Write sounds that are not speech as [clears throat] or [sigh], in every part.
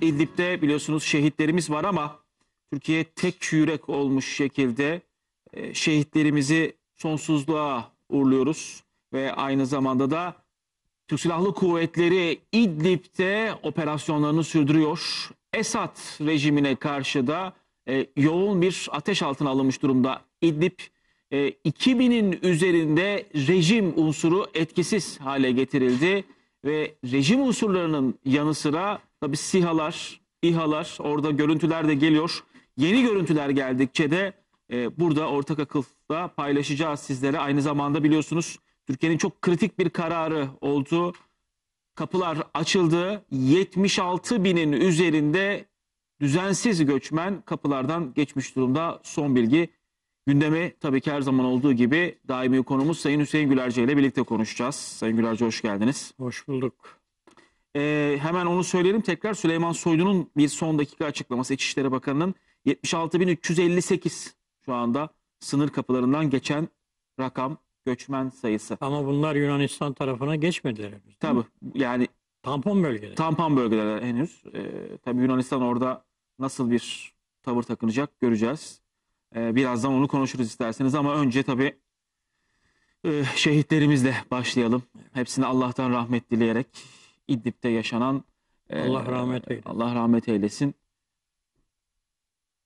İdlib'de biliyorsunuz şehitlerimiz var ama Türkiye tek yürek olmuş şekilde e, şehitlerimizi sonsuzluğa uğurluyoruz. Ve aynı zamanda da Türk Silahlı Kuvvetleri İdlib'de operasyonlarını sürdürüyor. Esad rejimine karşı da e, yoğun bir ateş altına alınmış durumda. İdlib e, 2000'in üzerinde rejim unsuru etkisiz hale getirildi ve rejim unsurlarının yanı sıra Tabi SİHA'lar, İHA'lar orada görüntüler de geliyor. Yeni görüntüler geldikçe de e, burada ortak akılda paylaşacağız sizlere. Aynı zamanda biliyorsunuz Türkiye'nin çok kritik bir kararı oldu. Kapılar açıldı. 76 binin üzerinde düzensiz göçmen kapılardan geçmiş durumda. Son bilgi gündemi tabii ki her zaman olduğu gibi daimi konumuz Sayın Hüseyin Gülerce ile birlikte konuşacağız. Sayın Gülerce hoş geldiniz. Hoş bulduk. E, hemen onu söyleyelim tekrar Süleyman Soylu'nun bir son dakika açıklaması İçişleri Bakanı'nın 76.358 şu anda sınır kapılarından geçen rakam göçmen sayısı. Ama bunlar Yunanistan tarafına geçmediler. henüz, değil yani Tampon bölgeler. tampon bölgeler henüz. E, tabii Yunanistan orada nasıl bir tavır takınacak göreceğiz. E, birazdan onu konuşuruz isterseniz ama önce tabi e, şehitlerimizle başlayalım. Hepsine Allah'tan rahmet dileyerek İdlib'de yaşanan e, Allah e, rahmet eylesin. Allah rahmet eylesin.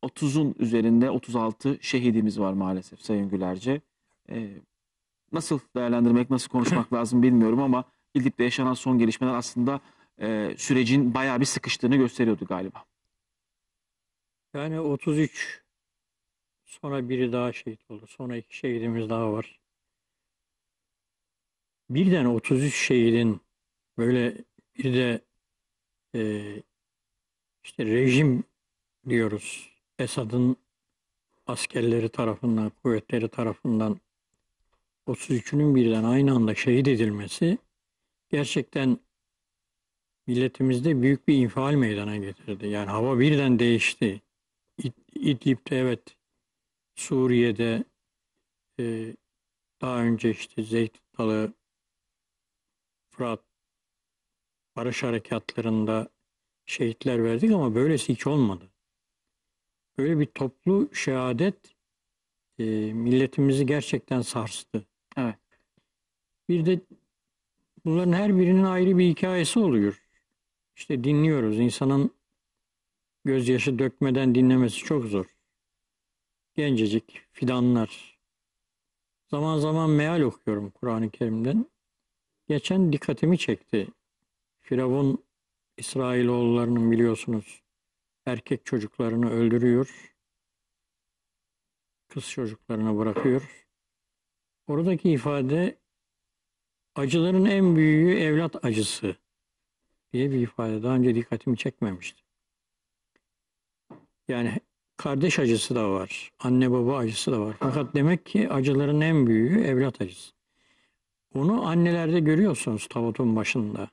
30'un üzerinde 36 şehidimiz var maalesef Sayın Gülerce. E, nasıl değerlendirmek, nasıl konuşmak [clears throat] lazım bilmiyorum ama İdlib'de yaşanan son gelişmeler aslında e, sürecin bayağı bir sıkıştığını gösteriyordu galiba. Yani 33 sonra biri daha şehit oldu. Sonra iki şehidimiz daha var. Birden 33 şehidin böyle bir de e, işte rejim diyoruz. Esad'ın askerleri tarafından, kuvvetleri tarafından 33'ünün birden aynı anda şehit edilmesi gerçekten milletimizde büyük bir infial meydana getirdi. Yani hava birden değişti. İdlib'de evet, Suriye'de e, daha önce işte Zeyt Dalı, Fırat barış harekatlarında şehitler verdik ama böylesi hiç olmadı. Böyle bir toplu şehadet e, milletimizi gerçekten sarstı. Evet. Bir de bunların her birinin ayrı bir hikayesi oluyor. İşte dinliyoruz. İnsanın gözyaşı dökmeden dinlemesi çok zor. Gencecik, fidanlar. Zaman zaman meal okuyorum Kur'an-ı Kerim'den. Geçen dikkatimi çekti Firavun İsrailoğullarının biliyorsunuz erkek çocuklarını öldürüyor. Kız çocuklarını bırakıyor. Oradaki ifade acıların en büyüğü evlat acısı diye bir ifade. Daha önce dikkatimi çekmemişti. Yani kardeş acısı da var. Anne baba acısı da var. Fakat demek ki acıların en büyüğü evlat acısı. Onu annelerde görüyorsunuz tavutun başında.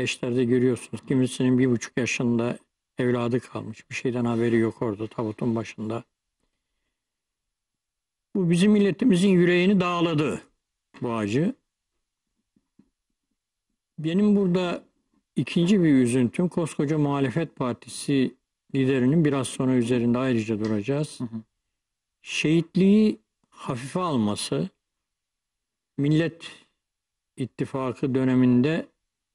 Eşlerde görüyorsunuz. Kimisinin bir buçuk yaşında evladı kalmış. Bir şeyden haberi yok orada tabutun başında. Bu bizim milletimizin yüreğini dağladı bu acı. Benim burada ikinci bir üzüntüm koskoca muhalefet partisi liderinin biraz sonra üzerinde ayrıca duracağız. Hı hı. Şehitliği hafife alması Millet ittifakı döneminde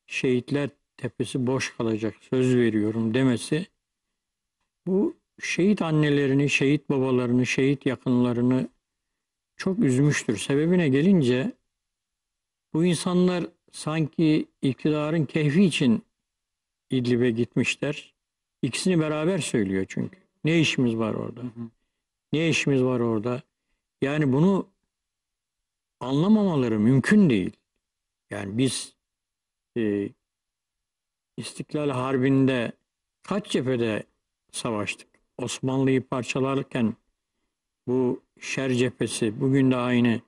şehitler tepesi boş kalacak söz veriyorum demesi bu şehit annelerini, şehit babalarını, şehit yakınlarını çok üzmüştür. Sebebine gelince bu insanlar sanki iktidarın keyfi için İdlib'e gitmişler. İkisini beraber söylüyor çünkü. Ne işimiz var orada? Ne işimiz var orada? Yani bunu anlamamaları mümkün değil. Yani biz e, İstiklal Harbi'nde kaç cephede savaştık? Osmanlı'yı parçalarken bu şer cephesi bugün de aynı.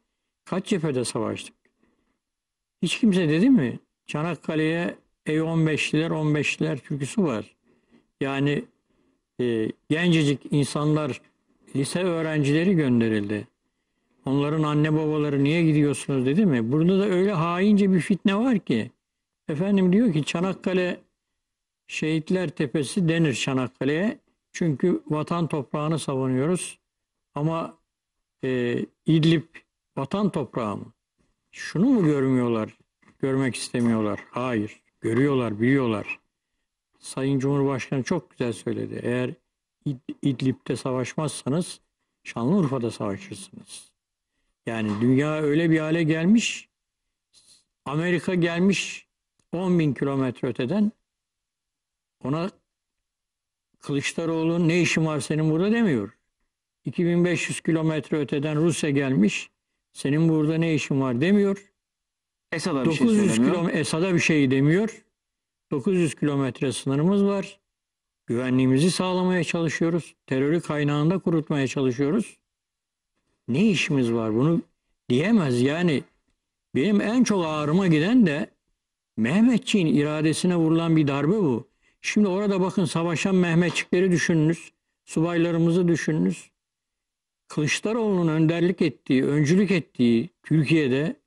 Kaç cephede savaştık? Hiç kimse dedi mi? Çanakkale'ye E-15'liler 15'liler türküsü var. Yani e, gencecik insanlar lise öğrencileri gönderildi. Onların anne babaları niye gidiyorsunuz dedi mi? Burada da öyle haince bir fitne var ki. Efendim diyor ki Çanakkale Şehitler Tepesi denir Çanakkale'ye. Çünkü vatan toprağını savunuyoruz. Ama e, İdlib vatan toprağı mı? Şunu mu görmüyorlar? Görmek istemiyorlar. Hayır. Görüyorlar, biliyorlar. Sayın Cumhurbaşkanı çok güzel söyledi. Eğer İdlib'de savaşmazsanız Şanlıurfa'da savaşırsınız. Yani dünya öyle bir hale gelmiş. Amerika gelmiş 10 bin kilometre öteden ona Kılıçdaroğlu ne işin var senin burada demiyor. 2500 kilometre öteden Rusya gelmiş senin burada ne işin var demiyor. Esad'a bir şey söylemiyor. Esad'a bir şey demiyor. 900 kilometre sınırımız var. Güvenliğimizi sağlamaya çalışıyoruz. Terörü kaynağında kurutmaya çalışıyoruz. Ne işimiz var bunu diyemez. Yani benim en çok ağrıma giden de Mehmetçiğin iradesine vurulan bir darbe bu. Şimdi orada bakın savaşan Mehmetçikleri düşününüz. Subaylarımızı düşününüz. Kılıçdaroğlu'nun önderlik ettiği, öncülük ettiği Türkiye'de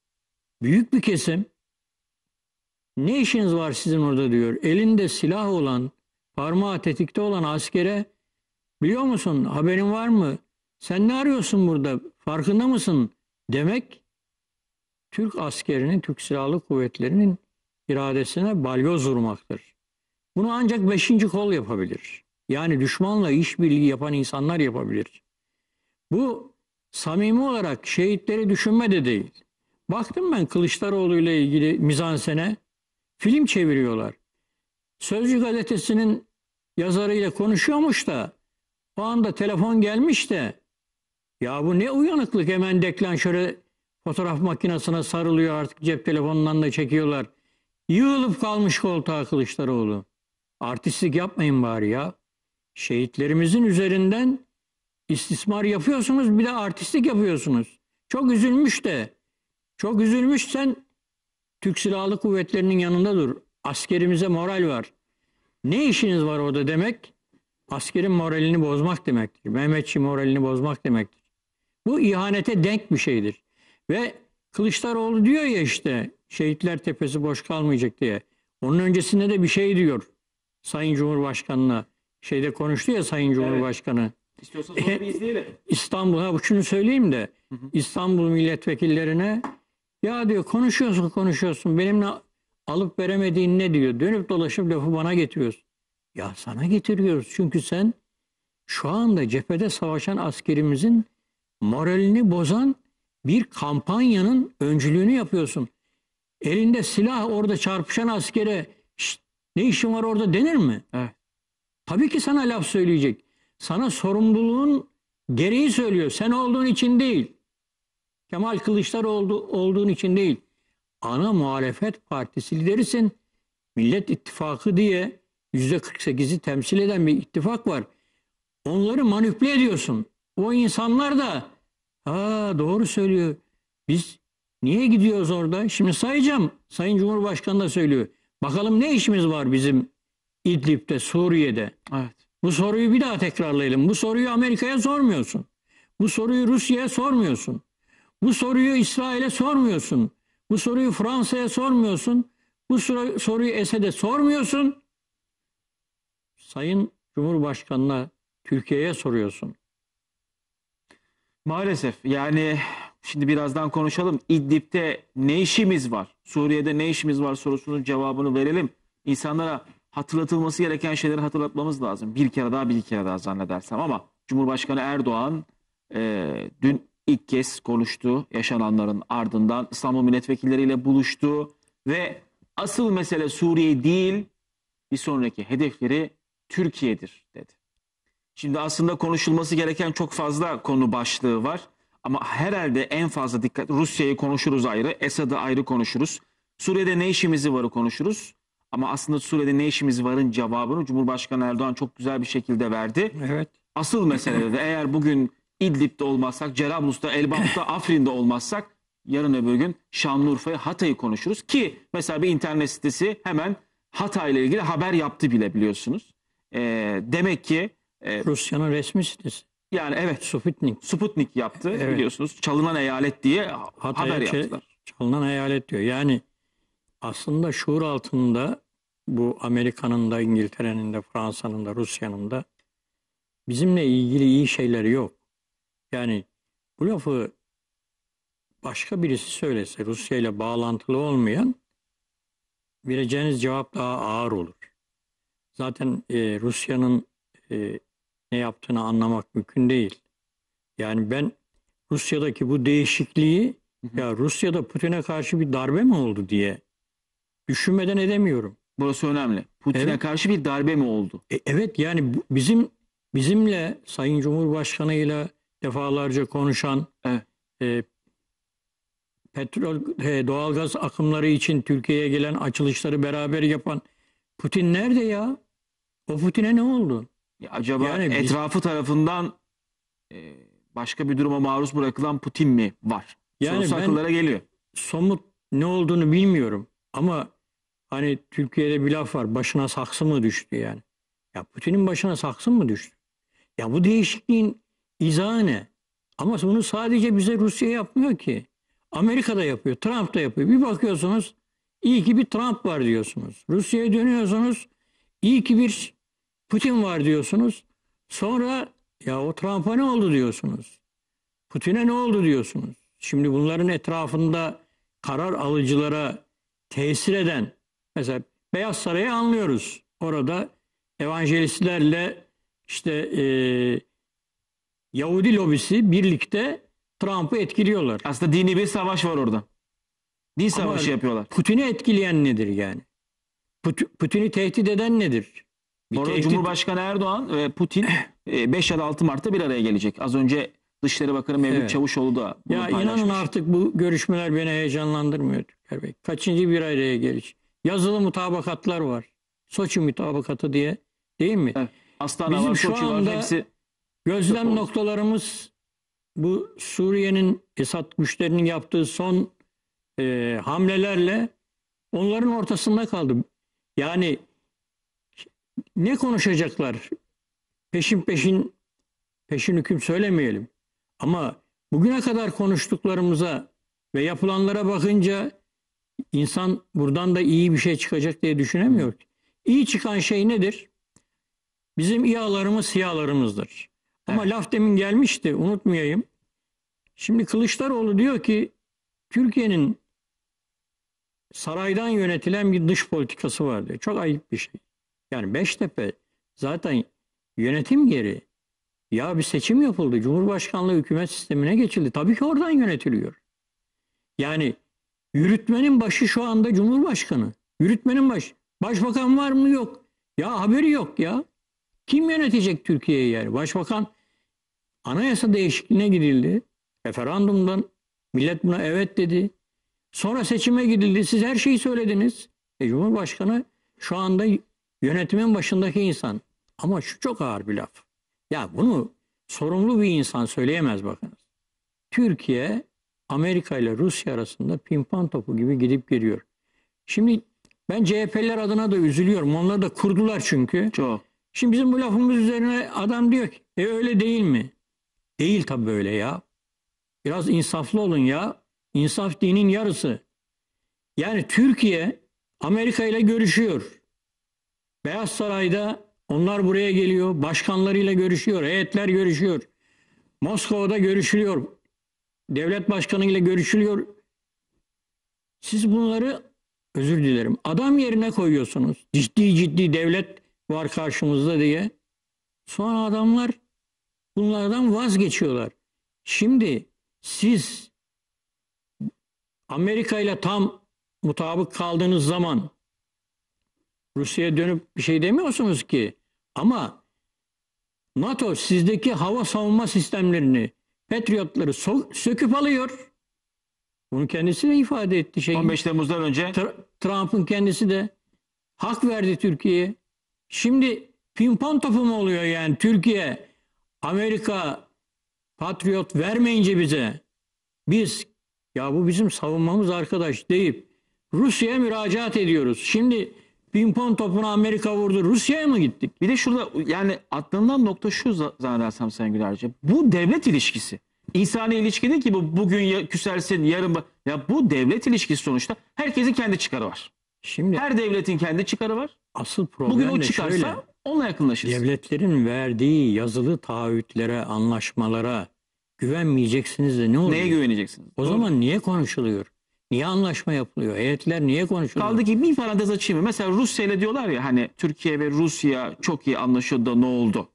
büyük bir kesim ne işiniz var sizin orada diyor. Elinde silah olan, parmağı tetikte olan askere biliyor musun haberin var mı? Sen ne arıyorsun burada? Farkında mısın? Demek Türk askerinin, Türk Silahlı Kuvvetleri'nin iradesine balyoz vurmaktır. Bunu ancak beşinci kol yapabilir. Yani düşmanla işbirliği yapan insanlar yapabilir. Bu samimi olarak şehitleri düşünme de değil. Baktım ben Kılıçdaroğlu ile ilgili mizansene film çeviriyorlar. Sözcü gazetesinin yazarıyla konuşuyormuş da o anda telefon gelmiş de ya bu ne uyanıklık hemen deklanşöre fotoğraf makinesine sarılıyor artık cep telefonundan da çekiyorlar. Yığılıp kalmış koltuğa Kılıçdaroğlu. Artistlik yapmayın bari ya. Şehitlerimizin üzerinden istismar yapıyorsunuz bir de artistlik yapıyorsunuz. Çok üzülmüş de. Çok üzülmüş sen Türk Silahlı Kuvvetleri'nin yanında dur. Askerimize moral var. Ne işiniz var orada demek? Askerin moralini bozmak demektir. Mehmetçi moralini bozmak demektir. Bu ihanete denk bir şeydir. Ve Kılıçdaroğlu diyor ya işte Şehitler Tepesi boş kalmayacak diye. Onun öncesinde de bir şey diyor Sayın Cumhurbaşkanı'na. Şeyde konuştu ya Sayın Cumhurbaşkanı. Evet. İstiyorsanız onu bir izleyelim. [laughs] İstanbul'a şunu söyleyeyim de hı hı. İstanbul milletvekillerine ya diyor konuşuyorsun konuşuyorsun benimle alıp veremediğin ne diyor. Dönüp dolaşıp lafı bana getiriyorsun. Ya sana getiriyoruz çünkü sen şu anda cephede savaşan askerimizin moralini bozan bir kampanyanın öncülüğünü yapıyorsun elinde silah orada çarpışan askere ne işin var orada denir mi? Evet. Tabii ki sana laf söyleyecek. Sana sorumluluğun gereği söylüyor. Sen olduğun için değil. Kemal Kılıçdaroğlu olduğun için değil. Ana muhalefet partisi liderisin. Millet İttifakı diye %48'i temsil eden bir ittifak var. Onları manipüle ediyorsun. O insanlar da ha doğru söylüyor. Biz Niye gidiyoruz orada? Şimdi sayacağım. Sayın Cumhurbaşkanı da söylüyor. Bakalım ne işimiz var bizim İdlib'de, Suriye'de? Evet. Bu soruyu bir daha tekrarlayalım. Bu soruyu Amerika'ya sormuyorsun. Bu soruyu Rusya'ya sormuyorsun. Bu soruyu İsrail'e sormuyorsun. Bu soruyu Fransa'ya sormuyorsun. Bu soruyu Esed'e sormuyorsun. Sayın Cumhurbaşkanı'na, Türkiye'ye soruyorsun. Maalesef yani Şimdi birazdan konuşalım. İdlib'de ne işimiz var? Suriye'de ne işimiz var sorusunun cevabını verelim. İnsanlara hatırlatılması gereken şeyleri hatırlatmamız lazım. Bir kere daha bir kere daha zannedersem ama Cumhurbaşkanı Erdoğan e, dün ilk kez konuştu. Yaşananların ardından İstanbul milletvekilleriyle buluştu ve asıl mesele Suriye değil bir sonraki hedefleri Türkiye'dir dedi. Şimdi aslında konuşulması gereken çok fazla konu başlığı var. Ama herhalde en fazla dikkat Rusya'yı konuşuruz ayrı, Esad'ı ayrı konuşuruz. Suriye'de ne işimizi varı konuşuruz. Ama aslında Suriye'de ne işimiz varın cevabını Cumhurbaşkanı Erdoğan çok güzel bir şekilde verdi. Evet. Asıl mesele de eğer bugün İdlib'de olmazsak, Cerablus'ta, Elbap'ta, [laughs] Afrin'de olmazsak yarın öbür gün Şanlıurfa'yı, Hatay'ı konuşuruz. Ki mesela bir internet sitesi hemen Hatay'la ilgili haber yaptı bile biliyorsunuz. E, demek ki... E, Rusya'nın resmi sitesi. Yani evet. Sputnik. Sputnik yaptı Evet. biliyorsunuz. Çalınan eyalet diye Hatay'a haber yaptılar. çalınan eyalet diyor. Yani aslında şuur altında bu Amerika'nın da İngiltere'nin de Fransa'nın da Rusya'nın da bizimle ilgili iyi şeyleri yok. Yani bu lafı başka birisi söylese Rusya ile bağlantılı olmayan vereceğiniz cevap daha ağır olur. Zaten e, Rusya'nın e, ne yaptığını anlamak mümkün değil. Yani ben Rusya'daki bu değişikliği hı hı. ya Rusya'da Putin'e karşı bir darbe mi oldu diye düşünmeden edemiyorum. Burası önemli. Putin'e evet. karşı bir darbe mi oldu? E, evet yani bizim bizimle Sayın Cumhurbaşkanı ile defalarca konuşan evet. e, petrol e, doğalgaz akımları için Türkiye'ye gelen açılışları beraber yapan Putin nerede ya? O Putin'e ne oldu? Ya acaba yani etrafı bir... tarafından e, başka bir duruma maruz bırakılan Putin mi var? Yani Sorusu akıllara geliyor. Somut ne olduğunu bilmiyorum ama hani Türkiye'de bir laf var başına saksı mı düştü yani? Ya Putin'in başına saksı mı düştü? Ya bu değişikliğin izahı ne? Ama bunu sadece bize Rusya yapmıyor ki. Amerika da yapıyor, Trump da yapıyor. Bir bakıyorsunuz iyi ki bir Trump var diyorsunuz. Rusya'ya dönüyorsunuz iyi ki bir Putin var diyorsunuz. Sonra ya o Trump'a ne oldu diyorsunuz. Putin'e ne oldu diyorsunuz. Şimdi bunların etrafında karar alıcılara tesir eden mesela Beyaz Saray'ı anlıyoruz. Orada evangelistlerle işte e, Yahudi lobisi birlikte Trump'ı etkiliyorlar. Aslında dini bir savaş var orada. Din savaşı Ama yapıyorlar. Putin'i etkileyen nedir yani? Putin'i tehdit eden nedir? Bir Sonra tehdit- Cumhurbaşkanı Erdoğan ve Putin e, 5 ya da 6 Mart'ta bir araya gelecek. Az önce Dışişleri Bakanı Mevlüt Evet. Çavuşoğlu da bunu Ya paylaşmış. inanın artık bu görüşmeler beni heyecanlandırmıyor Türker Bey. Kaçıncı bir araya geliş? Yazılı mutabakatlar var. Soçi mutabakatı diye değil mi? Evet. Astana Bizim var, şu Soçi var. anda- Hepsi Gözlem Doğru. noktalarımız bu Suriye'nin Esad güçlerinin yaptığı son e, hamlelerle onların ortasında kaldım. Yani ne konuşacaklar? Peşin peşin peşin hüküm söylemeyelim. Ama bugüne kadar konuştuklarımıza ve yapılanlara bakınca insan buradan da iyi bir şey çıkacak diye düşünemiyor ki. İyi çıkan şey nedir? Bizim İHA'larımız siyalarımızdır. Ama evet. laf demin gelmişti unutmayayım. Şimdi Kılıçdaroğlu diyor ki Türkiye'nin saraydan yönetilen bir dış politikası var diyor. Çok ayıp bir şey. Yani Beştepe zaten yönetim yeri Ya bir seçim yapıldı. Cumhurbaşkanlığı hükümet sistemine geçildi. Tabii ki oradan yönetiliyor. Yani yürütmenin başı şu anda Cumhurbaşkanı. Yürütmenin baş Başbakan var mı? Yok. Ya haberi yok ya. Kim yönetecek Türkiye'yi yani? Başbakan anayasa değişikliğine gidildi. Referandumdan millet buna evet dedi. Sonra seçime gidildi. Siz her şeyi söylediniz. E, Cumhurbaşkanı şu anda Yönetimin başındaki insan. Ama şu çok ağır bir laf. Ya bunu sorumlu bir insan söyleyemez bakınız. Türkiye Amerika ile Rusya arasında pimpan topu gibi gidip giriyor. Şimdi ben CHP'ler adına da üzülüyorum. Onlar da kurdular çünkü. Çok. Şimdi bizim bu lafımız üzerine adam diyor ki e öyle değil mi? Değil tabii böyle ya. Biraz insaflı olun ya. İnsaf dinin yarısı. Yani Türkiye Amerika ile görüşüyor. Beyaz Saray'da onlar buraya geliyor, başkanlarıyla görüşüyor, heyetler görüşüyor. Moskova'da görüşülüyor. Devlet başkanıyla görüşülüyor. Siz bunları özür dilerim. Adam yerine koyuyorsunuz. Ciddi ciddi devlet var karşımızda diye. Sonra adamlar bunlardan vazgeçiyorlar. Şimdi siz Amerika ile tam mutabık kaldığınız zaman Rusya'ya dönüp bir şey demiyorsunuz ki. Ama NATO sizdeki hava savunma sistemlerini, Patriotları so- söküp alıyor. Bunu kendisi de ifade etti. Şey, 15 Temmuz'dan önce. Tr- Trump'ın kendisi de hak verdi Türkiye'ye. Şimdi pimpon topu mu oluyor yani Türkiye, Amerika Patriot vermeyince bize biz ya bu bizim savunmamız arkadaş deyip Rusya'ya müracaat ediyoruz. Şimdi Pimpon topunu Amerika vurdu. Rusya'ya mı gittik? Bir de şurada yani atlanılan nokta şu zannedersem Sayın Gülerci. Bu devlet ilişkisi. İnsani ilişki değil ki bu bugün ya, küsersin yarın. Ya bu devlet ilişkisi sonuçta. Herkesin kendi çıkarı var. Şimdi Her devletin kendi çıkarı var. Asıl problem Bugün o çıkarsa şöyle, onunla yakınlaşırız. Devletlerin verdiği yazılı taahhütlere, anlaşmalara güvenmeyeceksiniz de ne oluyor? Neye güveneceksiniz? O Doğru. zaman niye konuşuluyor? Niye anlaşma yapılıyor? Heyetler niye konuşuyor? Kaldı ki bir parantez açayım. Mesela Rusya ile diyorlar ya hani Türkiye ve Rusya çok iyi anlaşıldı da ne oldu?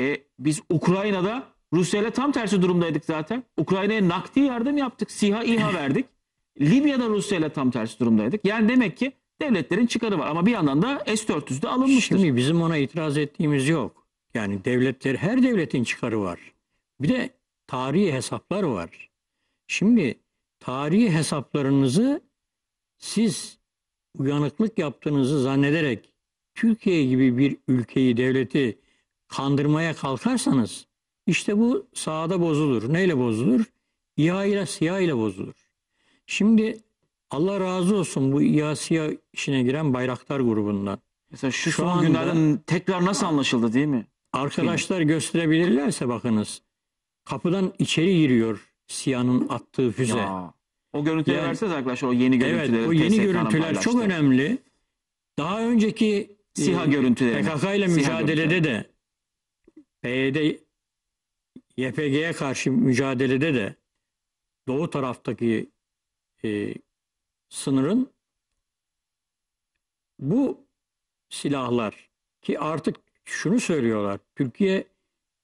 E, biz Ukrayna'da Rusya ile tam tersi durumdaydık zaten. Ukrayna'ya nakdi yardım yaptık. SİHA, İHA [laughs] verdik. Libya'da Rusya ile tam tersi durumdaydık. Yani demek ki devletlerin çıkarı var. Ama bir yandan da S-400 de alınmıştır. Şimdi bizim ona itiraz ettiğimiz yok. Yani devletler, her devletin çıkarı var. Bir de tarihi hesaplar var. Şimdi tarihi hesaplarınızı siz uyanıklık yaptığınızı zannederek Türkiye gibi bir ülkeyi, devleti kandırmaya kalkarsanız işte bu sağda bozulur. Neyle bozulur? İHA ile SİHA ile bozulur. Şimdi Allah razı olsun bu İHA SİHA işine giren Bayraktar grubundan. Mesela şu, şu son günlerden tekrar nasıl anlaşıldı değil mi? Arkadaşlar gösterebilirlerse bakınız kapıdan içeri giriyor SİA'nın attığı füze. Ya. O görüntüleri yani, verseniz arkadaşlar o yeni görüntüleri. Evet o yeni TSK'nın görüntüler paylaştı. çok önemli. Daha önceki SİHA e, görüntüleri. PKK ile mücadelede de PYD YPG'ye karşı mücadelede de doğu taraftaki e, sınırın bu silahlar ki artık şunu söylüyorlar. Türkiye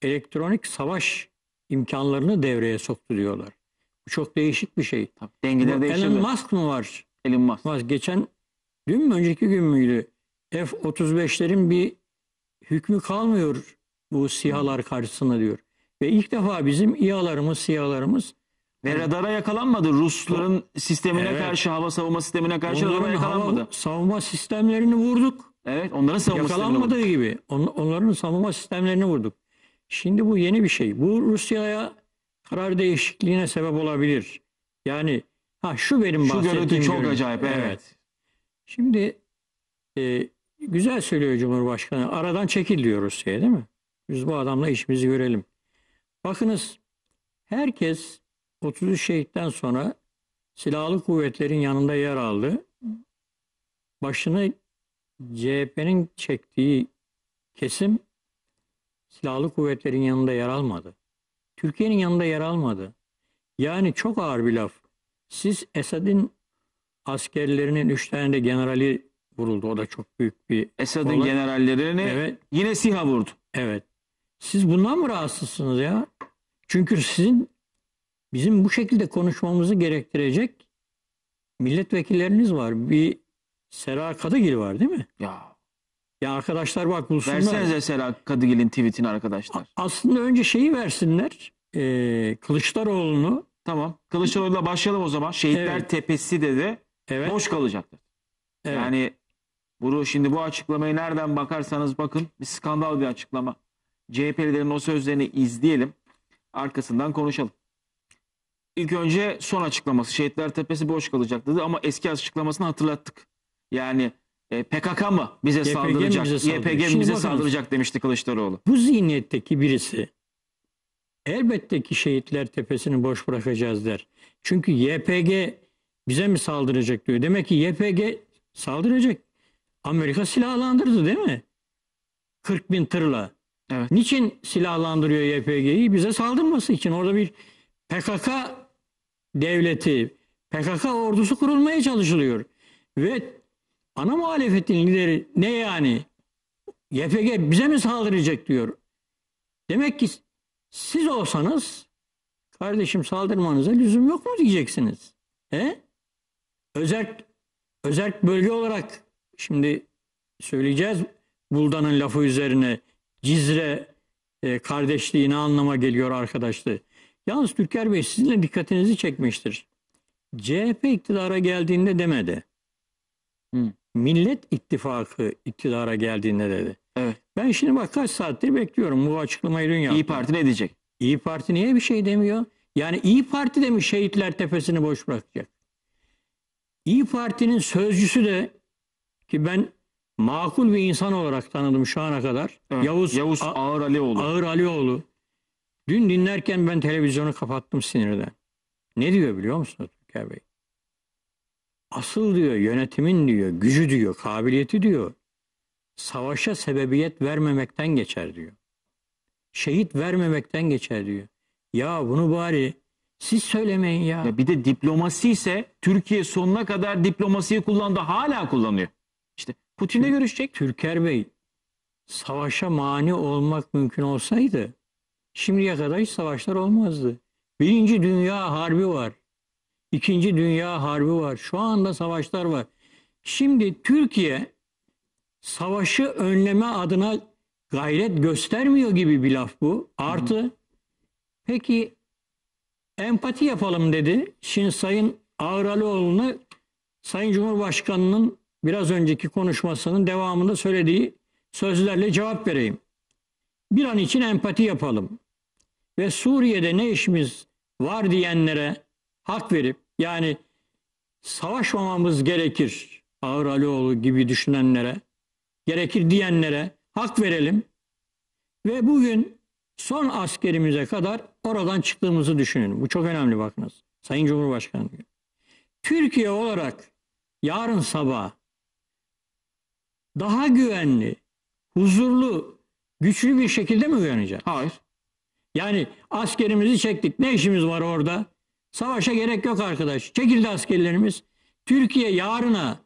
elektronik savaş imkanlarını devreye soktu diyorlar. Bu çok değişik bir şey. Tabii, dengeleri değişir. Elon Musk mı var? Elon Musk. Musk. Geçen dün mü önceki gün müydü? F-35'lerin bir hükmü kalmıyor bu sihalar karşısında diyor. Ve ilk defa bizim İHA'larımız, SİHA'larımız ve radara yakalanmadı. Rusların sistemine evet. karşı, hava savunma sistemine karşı onların radara yakalanmadı. Hava, savunma sistemlerini vurduk. Evet, onların savunma Yakalanmadığı gibi. On, onların savunma sistemlerini vurduk. Şimdi bu yeni bir şey. Bu Rusya'ya karar değişikliğine sebep olabilir. Yani ha şu benim şu bahsettiğim görüntü çok görüntü. acayip. Evet. evet. Şimdi e, güzel söylüyor Cumhurbaşkanı. Aradan çekil diyor Rusya'ya değil mi? Biz bu adamla işimizi görelim. Bakınız herkes 33 şehitten sonra silahlı kuvvetlerin yanında yer aldı. Başını CHP'nin çektiği kesim silahlı kuvvetlerin yanında yer almadı. Türkiye'nin yanında yer almadı. Yani çok ağır bir laf. Siz Esad'ın askerlerinin üç tane de generali vuruldu. O da çok büyük bir Esad'ın generallerini evet. yine SİHA vurdu. Evet. Siz bundan mı rahatsızsınız ya? Çünkü sizin bizim bu şekilde konuşmamızı gerektirecek milletvekilleriniz var. Bir Sera Kadıgil var değil mi? Ya ya arkadaşlar bak bulsunlar. Versenize Serhat Kadıgil'in tweetini arkadaşlar. Aslında önce şeyi versinler. E, Kılıçdaroğlu'nu. Tamam. Kılıçdaroğlu'yla başlayalım o zaman. Şehitler evet. Tepesi dedi. Evet. Boş kalacaktır. Evet. Yani bunu şimdi bu açıklamayı nereden bakarsanız bakın bir skandal bir açıklama. CHP'lilerin o sözlerini izleyelim. Arkasından konuşalım. İlk önce son açıklaması Şehitler Tepesi boş kalacak dedi ama eski açıklamasını hatırlattık. Yani e, PKK mı bize YPG saldıracak? Mi bize saldıracak? YPG mi bize saldıracak demişti Kılıçdaroğlu. Bu zihniyetteki birisi elbette ki şehitler tepesini boş bırakacağız der. Çünkü YPG bize mi saldıracak diyor. Demek ki YPG saldıracak. Amerika silahlandırdı değil mi? 40 bin tırla. Evet. Niçin silahlandırıyor YPG'yi? Bize saldırması için. Orada bir PKK devleti, PKK ordusu kurulmaya çalışılıyor. Ve Ana muhalefetin lideri ne yani? YPG bize mi saldıracak diyor. Demek ki siz olsanız kardeşim saldırmanıza lüzum yok mu diyeceksiniz. He? Özerk, özerk bölge olarak şimdi söyleyeceğiz Buldan'ın lafı üzerine Cizre e, kardeşliği ne anlama geliyor arkadaşlar. Yalnız Türker Bey sizinle dikkatinizi çekmiştir. CHP iktidara geldiğinde demedi. Hı. Millet İttifakı iktidara geldiğinde dedi. Evet. Ben şimdi bak kaç saattir bekliyorum bu açıklamayı dün yaptım. İyi Parti ne diyecek? İyi Parti niye bir şey demiyor? Yani İyi Parti de mi şehitler tepesini boş bırakacak? İyi Parti'nin sözcüsü de ki ben makul bir insan olarak tanıdım şu ana kadar. Evet. Yavuz, Yavuz A- Ağır Alioğlu. Ağır Alioğlu. Dün dinlerken ben televizyonu kapattım sinirden. Ne diyor biliyor musunuz Türker Bey? Asıl diyor yönetimin diyor, gücü diyor, kabiliyeti diyor. Savaşa sebebiyet vermemekten geçer diyor. Şehit vermemekten geçer diyor. Ya bunu bari siz söylemeyin ya. ya bir de diplomasi ise Türkiye sonuna kadar diplomasiyi kullandı hala kullanıyor. İşte Putin'le görüşecek. Türker Bey savaşa mani olmak mümkün olsaydı şimdiye kadar hiç savaşlar olmazdı. Birinci Dünya Harbi var. İkinci Dünya Harbi var. Şu anda savaşlar var. Şimdi Türkiye savaşı önleme adına gayret göstermiyor gibi bir laf bu. Artı peki empati yapalım dedi. Şimdi Sayın Ağralıoğlu'na Sayın Cumhurbaşkanı'nın biraz önceki konuşmasının devamında söylediği sözlerle cevap vereyim. Bir an için empati yapalım. Ve Suriye'de ne işimiz var diyenlere hak verip yani savaşmamamız gerekir Ağır Alioğlu gibi düşünenlere, gerekir diyenlere hak verelim ve bugün son askerimize kadar oradan çıktığımızı düşünün. Bu çok önemli bakınız. Sayın Cumhurbaşkanı Türkiye olarak yarın sabah daha güvenli, huzurlu, güçlü bir şekilde mi uyanacak? Hayır. Yani askerimizi çektik. Ne işimiz var orada? Savaşa gerek yok arkadaş. Çekildi askerlerimiz. Türkiye yarına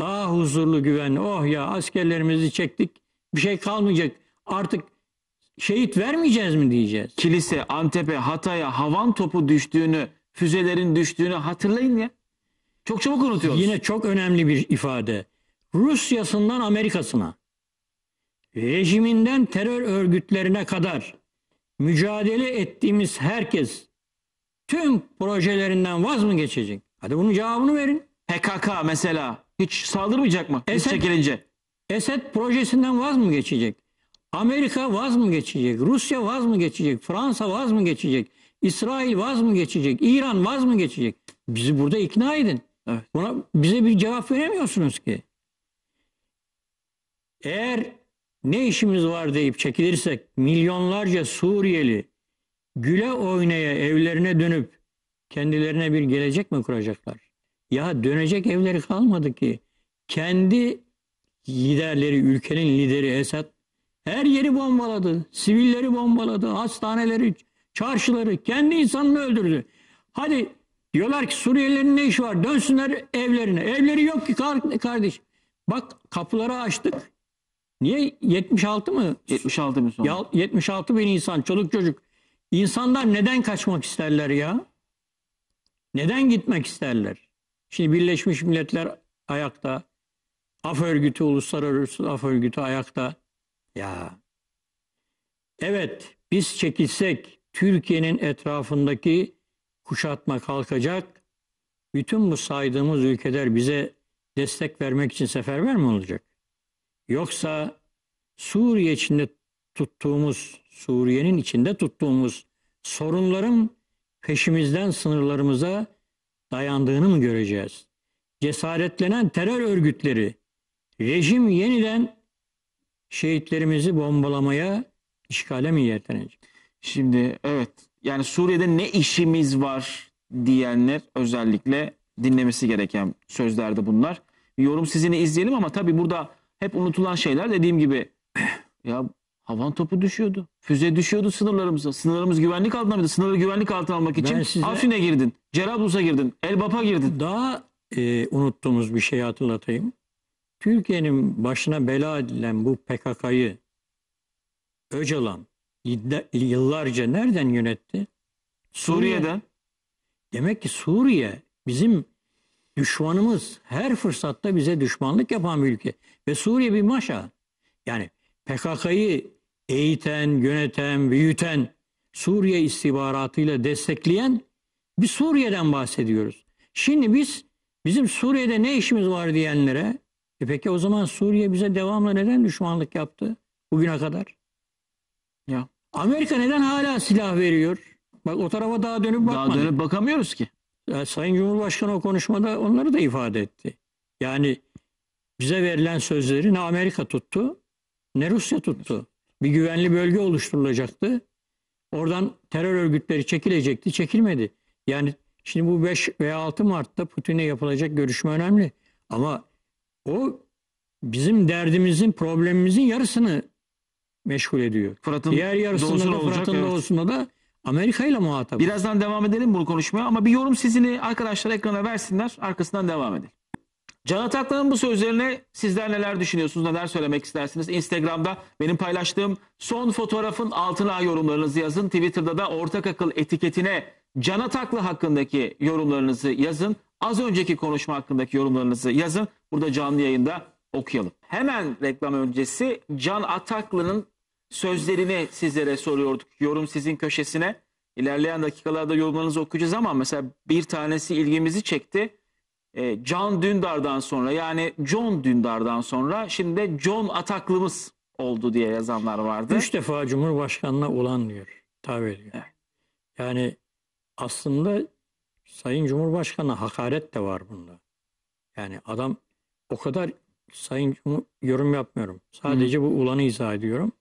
daha huzurlu güven. Oh ya askerlerimizi çektik. Bir şey kalmayacak. Artık şehit vermeyeceğiz mi diyeceğiz. Kilise, Antep'e, Hatay'a havan topu düştüğünü, füzelerin düştüğünü hatırlayın ya. Çok çabuk unutuyoruz. Yine çok önemli bir ifade. Rusya'sından Amerika'sına, rejiminden terör örgütlerine kadar mücadele ettiğimiz herkes tüm projelerinden vaz mı geçecek? Hadi bunun cevabını verin. PKK mesela hiç saldırmayacak mı? Esed, hiç çekilince. Esed projesinden vaz mı geçecek? Amerika vaz mı geçecek? Rusya vaz mı geçecek? Fransa vaz mı geçecek? İsrail vaz mı geçecek? İran vaz mı geçecek? Bizi burada ikna edin. Evet. Buna bize bir cevap veremiyorsunuz ki. Eğer ne işimiz var deyip çekilirsek milyonlarca Suriyeli, güle oynaya evlerine dönüp kendilerine bir gelecek mi kuracaklar? Ya dönecek evleri kalmadı ki. Kendi liderleri, ülkenin lideri Esad her yeri bombaladı. Sivilleri bombaladı. Hastaneleri, çarşıları, kendi insanını öldürdü. Hadi diyorlar ki Suriyelilerin ne işi var? Dönsünler evlerine. Evleri yok ki kardeş. Bak kapıları açtık. Niye 76 mı? 76 bin sonra. Ya 76 bin insan, çoluk çocuk İnsanlar neden kaçmak isterler ya? Neden gitmek isterler? Şimdi Birleşmiş Milletler ayakta, Af Örgütü, Uluslararası Af Örgütü ayakta. Ya evet biz çekilsek Türkiye'nin etrafındaki kuşatma kalkacak. Bütün bu saydığımız ülkeler bize destek vermek için seferber mi olacak? Yoksa Suriye içinde tuttuğumuz Suriye'nin içinde tuttuğumuz sorunların peşimizden sınırlarımıza dayandığını mı göreceğiz? Cesaretlenen terör örgütleri, rejim yeniden şehitlerimizi bombalamaya, işgale mi yeltenecek? Şimdi evet yani Suriye'de ne işimiz var diyenler özellikle dinlemesi gereken sözlerde bunlar. yorum sizini izleyelim ama tabii burada hep unutulan şeyler dediğim gibi [clears throat] ya havan topu düşüyordu. Füze düşüyordu sınırlarımıza. Sınırlarımız güvenlik altına mıydı? Sınırları güvenlik altına almak için Ben size- Afrin'e girdin. Cerablus'a girdin. Elbap'a girdin. Daha e, unuttuğumuz bir şeyi hatırlatayım. Türkiye'nin başına bela edilen bu PKK'yı Öcalan yıllarca nereden yönetti? Suriye'den. Demek ki Suriye bizim düşmanımız. Her fırsatta bize düşmanlık yapan bir ülke. Ve Suriye bir maşa. Yani PKK'yı eğiten, yöneten, büyüten, Suriye istihbaratıyla destekleyen bir Suriye'den bahsediyoruz. Şimdi biz bizim Suriye'de ne işimiz var diyenlere e peki o zaman Suriye bize devamlı neden düşmanlık yaptı bugüne kadar? Ya Amerika neden hala silah veriyor? Bak o tarafa daha dönüp bakma. Daha dönüp bakamıyoruz ki. Ya, Sayın Cumhurbaşkanı o konuşmada onları da ifade etti. Yani bize verilen sözleri ne Amerika tuttu ne Rusya tuttu bir güvenli bölge oluşturulacaktı. Oradan terör örgütleri çekilecekti, çekilmedi. Yani şimdi bu 5 veya 6 Mart'ta Putin'e yapılacak görüşme önemli. Ama o bizim derdimizin, problemimizin yarısını meşgul ediyor. Fırat'ın Diğer yarısında da olacak, Fırat'ın evet. da Amerika ile muhatap. Birazdan devam edelim bu konuşmaya ama bir yorum sizini arkadaşlar ekrana versinler. Arkasından devam edelim. Can Ataklan'ın bu sözlerine sizler neler düşünüyorsunuz, neler söylemek istersiniz? Instagram'da benim paylaştığım son fotoğrafın altına yorumlarınızı yazın. Twitter'da da ortak akıl etiketine Can Ataklı hakkındaki yorumlarınızı yazın. Az önceki konuşma hakkındaki yorumlarınızı yazın. Burada canlı yayında okuyalım. Hemen reklam öncesi Can Ataklı'nın sözlerini sizlere soruyorduk. Yorum sizin köşesine. İlerleyen dakikalarda yorumlarınızı okuyacağız ama mesela bir tanesi ilgimizi çekti. John e, Dündar'dan sonra yani John Dündar'dan sonra şimdi de John Ataklımız oldu diye yazanlar vardı. Üç defa Cumhurbaşkanı'na olan diyor. Tabi diyor. Evet. Yani aslında Sayın Cumhurbaşkanı'na hakaret de var bunda. Yani adam o kadar Sayın Cumhur, yorum yapmıyorum. Sadece Hı. bu ulanı izah ediyorum.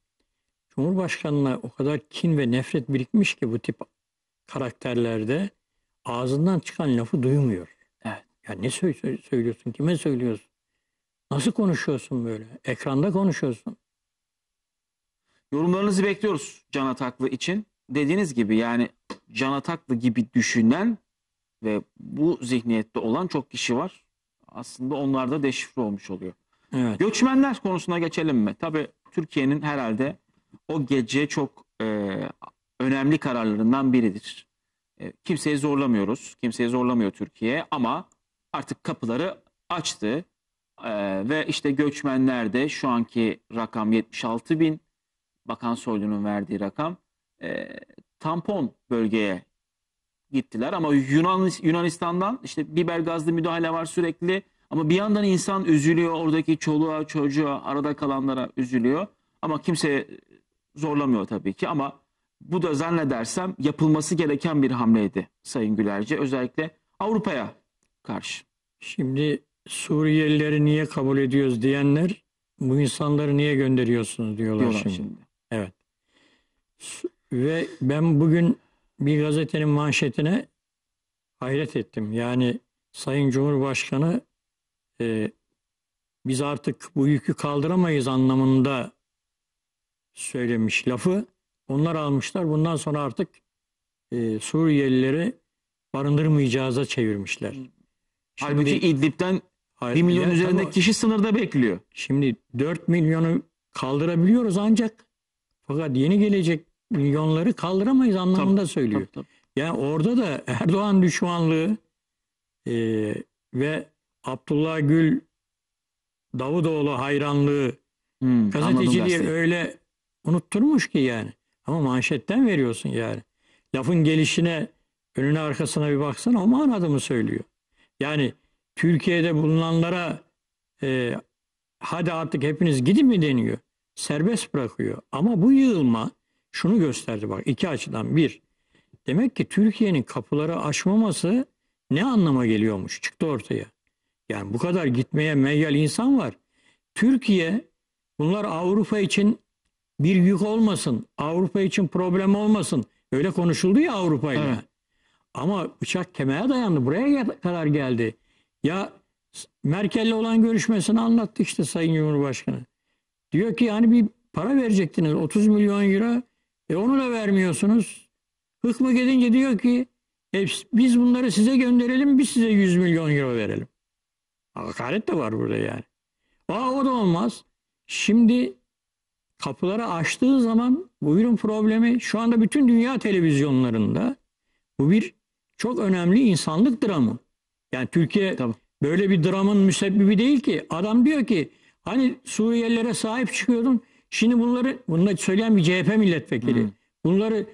Cumhurbaşkanı'na o kadar kin ve nefret birikmiş ki bu tip karakterlerde ağzından çıkan lafı duymuyor. Ya ne söylüyorsun? Kime söylüyorsun? Nasıl konuşuyorsun böyle? Ekranda konuşuyorsun. Yorumlarınızı bekliyoruz Can Ataklı için. Dediğiniz gibi yani Can Ataklı gibi düşünen ve bu zihniyette olan çok kişi var. Aslında onlar da deşifre olmuş oluyor. Evet. Göçmenler konusuna geçelim mi? Tabii Türkiye'nin herhalde o gece çok e, önemli kararlarından biridir. E, kimseyi zorlamıyoruz. Kimseyi zorlamıyor Türkiye ama artık kapıları açtı. Ee, ve işte göçmenlerde şu anki rakam 76 bin. Bakan Soylu'nun verdiği rakam. E, tampon bölgeye gittiler ama Yunan, Yunanistan'dan işte biber gazlı müdahale var sürekli. Ama bir yandan insan üzülüyor oradaki çoluğa çocuğa arada kalanlara üzülüyor. Ama kimse zorlamıyor tabii ki ama bu da zannedersem yapılması gereken bir hamleydi Sayın Gülerci. Özellikle Avrupa'ya karşı. Şimdi Suriyelileri niye kabul ediyoruz diyenler bu insanları niye gönderiyorsunuz diyorlar, diyorlar şimdi. şimdi. Evet. Ve ben bugün bir gazetenin manşetine hayret ettim. Yani Sayın Cumhurbaşkanı e, biz artık bu yükü kaldıramayız anlamında söylemiş lafı. Onlar almışlar. Bundan sonra artık e, Suriyelileri barındırmayacağıza çevirmişler. Şimdi, Halbuki İdlib'den hayır, 1 milyon üzerinde tabii, kişi sınırda bekliyor. Şimdi 4 milyonu kaldırabiliyoruz ancak fakat yeni gelecek milyonları kaldıramayız anlamında tabii, söylüyor. Tabii, tabii. Yani orada da Erdoğan düşmanlığı e, ve Abdullah Gül Davutoğlu hayranlığı hmm, gazeteciliği öyle unutturmuş ki yani. Ama manşetten veriyorsun yani. Lafın gelişine önüne arkasına bir baksana o manada mı söylüyor? Yani Türkiye'de bulunanlara e, hadi artık hepiniz gidin mi deniyor. Serbest bırakıyor. Ama bu yığılma şunu gösterdi bak iki açıdan. Bir, demek ki Türkiye'nin kapıları açmaması ne anlama geliyormuş çıktı ortaya. Yani bu kadar gitmeye meyyal insan var. Türkiye bunlar Avrupa için bir yük olmasın, Avrupa için problem olmasın. Öyle konuşuldu ya Avrupa ile. Evet. Ama uçak kemeye dayandı. Buraya kadar geldi. Ya Merkel'le olan görüşmesini anlattı işte Sayın Cumhurbaşkanı. Diyor ki yani bir para verecektiniz 30 milyon euro. E onu da vermiyorsunuz. Hıkmı gelince diyor ki e, biz bunları size gönderelim biz size 100 milyon euro verelim. Hakaret de var burada yani. Aa, o da olmaz. Şimdi kapıları açtığı zaman buyurun problemi şu anda bütün dünya televizyonlarında bu bir çok önemli insanlık dramı. Yani Türkiye Tabii. böyle bir dramın müsebbibi değil ki. Adam diyor ki hani Suriyelilere sahip çıkıyordun. Şimdi bunları, bunu söyleyen bir CHP milletvekili. Hı. Hmm. Bunları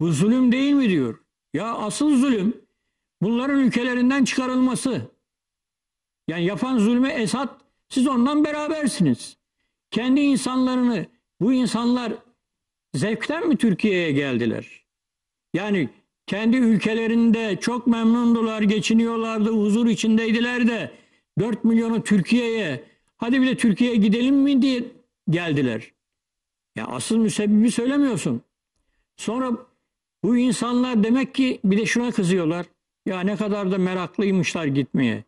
bu zulüm değil mi diyor. Ya asıl zulüm bunların ülkelerinden çıkarılması. Yani yapan zulme Esad siz ondan berabersiniz. Kendi insanlarını bu insanlar zevkten mi Türkiye'ye geldiler? Yani kendi ülkelerinde çok memnundular, geçiniyorlardı, huzur içindeydiler de 4 milyonu Türkiye'ye hadi bir de Türkiye'ye gidelim mi diye geldiler. Ya asıl müsebbibi söylemiyorsun. Sonra bu insanlar demek ki bir de şuna kızıyorlar. Ya ne kadar da meraklıymışlar gitmeye.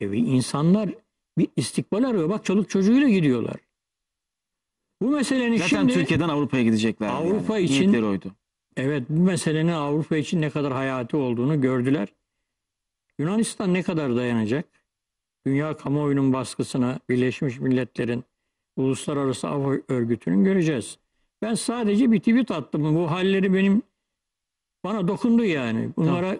E insanlar bir istikbal arıyor. Bak çoluk çocuğuyla gidiyorlar. Bu meselenin Zaten şimdi... Zaten Türkiye'den Avrupa'ya gidecekler. Avrupa yani. için... Niyetleri oydu. Evet bu meselenin Avrupa için ne kadar hayati olduğunu gördüler. Yunanistan ne kadar dayanacak? Dünya kamuoyunun baskısına Birleşmiş Milletler'in Uluslararası Av Örgütü'nün göreceğiz. Ben sadece bir tweet attım. Bu halleri benim bana dokundu yani. Bunlara tamam.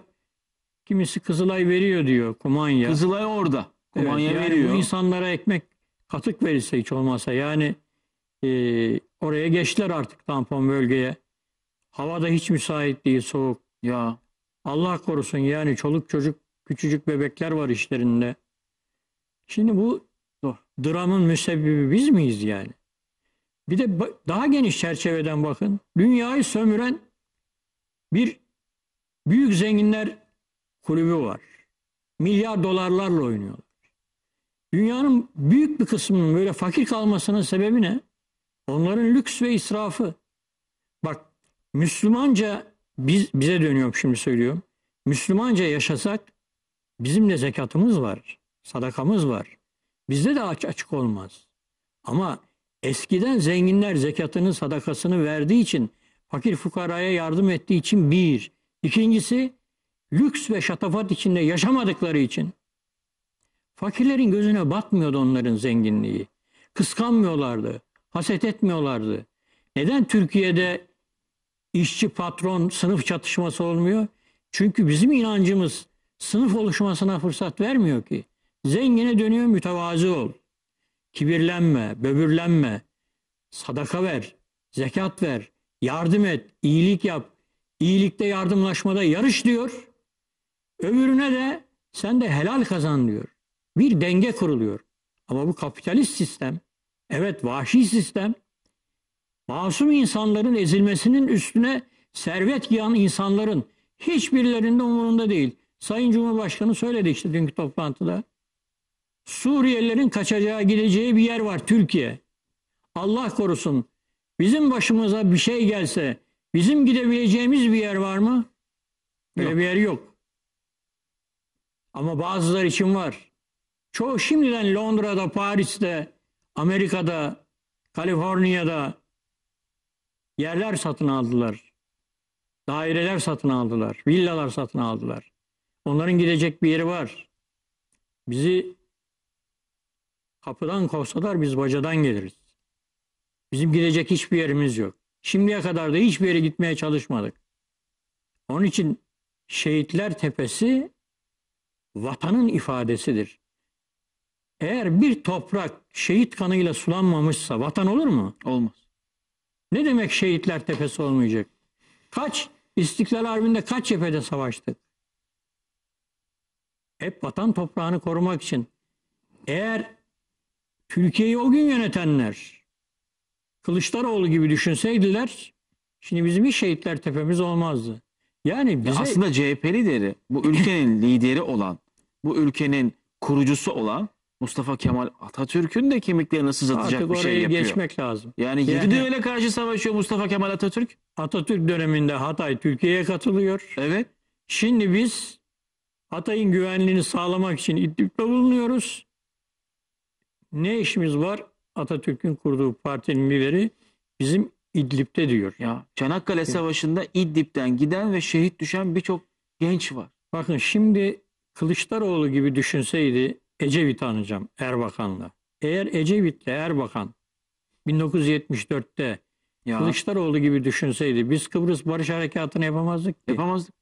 kimisi Kızılay veriyor diyor Kumanya. Kızılay orada. Kumanya evet, yani veriyor. Bu insanlara ekmek katık verirse hiç olmazsa yani e, oraya geçler artık tampon bölgeye. Hava da hiç müsait değil soğuk ya. Allah korusun yani çoluk çocuk küçücük bebekler var işlerinde. Şimdi bu dramın müsebbibi biz miyiz yani? Bir de daha geniş çerçeveden bakın. Dünyayı sömüren bir büyük zenginler kulübü var. Milyar dolarlarla oynuyorlar. Dünyanın büyük bir kısmının böyle fakir kalmasının sebebi ne? Onların lüks ve israfı. Müslümanca biz bize dönüyorum şimdi söylüyorum. Müslümanca yaşasak bizim de zekatımız var, sadakamız var. Bizde de aç açık olmaz. Ama eskiden zenginler zekatını, sadakasını verdiği için, fakir fukaraya yardım ettiği için bir. İkincisi lüks ve şatafat içinde yaşamadıkları için fakirlerin gözüne batmıyordu onların zenginliği. Kıskanmıyorlardı, haset etmiyorlardı. Neden Türkiye'de işçi patron sınıf çatışması olmuyor. Çünkü bizim inancımız sınıf oluşmasına fırsat vermiyor ki. Zengine dönüyor mütevazı ol. Kibirlenme, böbürlenme. Sadaka ver, zekat ver, yardım et, iyilik yap. İyilikte yardımlaşmada yarış diyor. Öbürüne de sen de helal kazan diyor. Bir denge kuruluyor. Ama bu kapitalist sistem, evet vahşi sistem Masum insanların ezilmesinin üstüne servet giyen insanların hiçbirilerinde umurunda değil. Sayın Cumhurbaşkanı söyledi işte dünkü toplantıda. Suriyelilerin kaçacağı gideceği bir yer var Türkiye. Allah korusun bizim başımıza bir şey gelse bizim gidebileceğimiz bir yer var mı? Böyle bir yer yok. Ama bazılar için var. Çoğu şimdiden Londra'da, Paris'te, Amerika'da, Kaliforniya'da, Yerler satın aldılar. Daireler satın aldılar. Villalar satın aldılar. Onların gidecek bir yeri var. Bizi kapıdan kovsalar biz bacadan geliriz. Bizim gidecek hiçbir yerimiz yok. Şimdiye kadar da hiçbir yere gitmeye çalışmadık. Onun için Şehitler Tepesi vatanın ifadesidir. Eğer bir toprak şehit kanıyla sulanmamışsa vatan olur mu? Olmaz. Ne demek şehitler tepesi olmayacak? Kaç İstiklal Harbi'nde kaç cephede savaştık? Hep vatan toprağını korumak için. Eğer Türkiye'yi o gün yönetenler Kılıçdaroğlu gibi düşünseydiler şimdi bizim hiç şehitler tepemiz olmazdı. Yani bize... Ya aslında CHP lideri bu ülkenin [laughs] lideri olan bu ülkenin kurucusu olan Mustafa Kemal Atatürk'ün de kemiklerini sızlatacak Artık bir şey orayı yapıyor. geçmek lazım. Yani, yani yedi düğüne karşı savaşıyor Mustafa Kemal Atatürk. Atatürk döneminde Hatay Türkiye'ye katılıyor. Evet. Şimdi biz Hatay'ın güvenliğini sağlamak için iddiapta bulunuyoruz. Ne işimiz var? Atatürk'ün kurduğu partinin lideri bizim İdlib'de diyor. Ya Çanakkale evet. Savaşı'nda İdlib'den giden ve şehit düşen birçok genç var. Bakın şimdi Kılıçdaroğlu gibi düşünseydi Ecevit anacağım Erbakan'la. Eğer Ecevit'le Erbakan 1974'te ya. Kılıçdaroğlu gibi düşünseydi biz Kıbrıs Barış Harekatı'nı yapamazdık ki. Yapamazdık.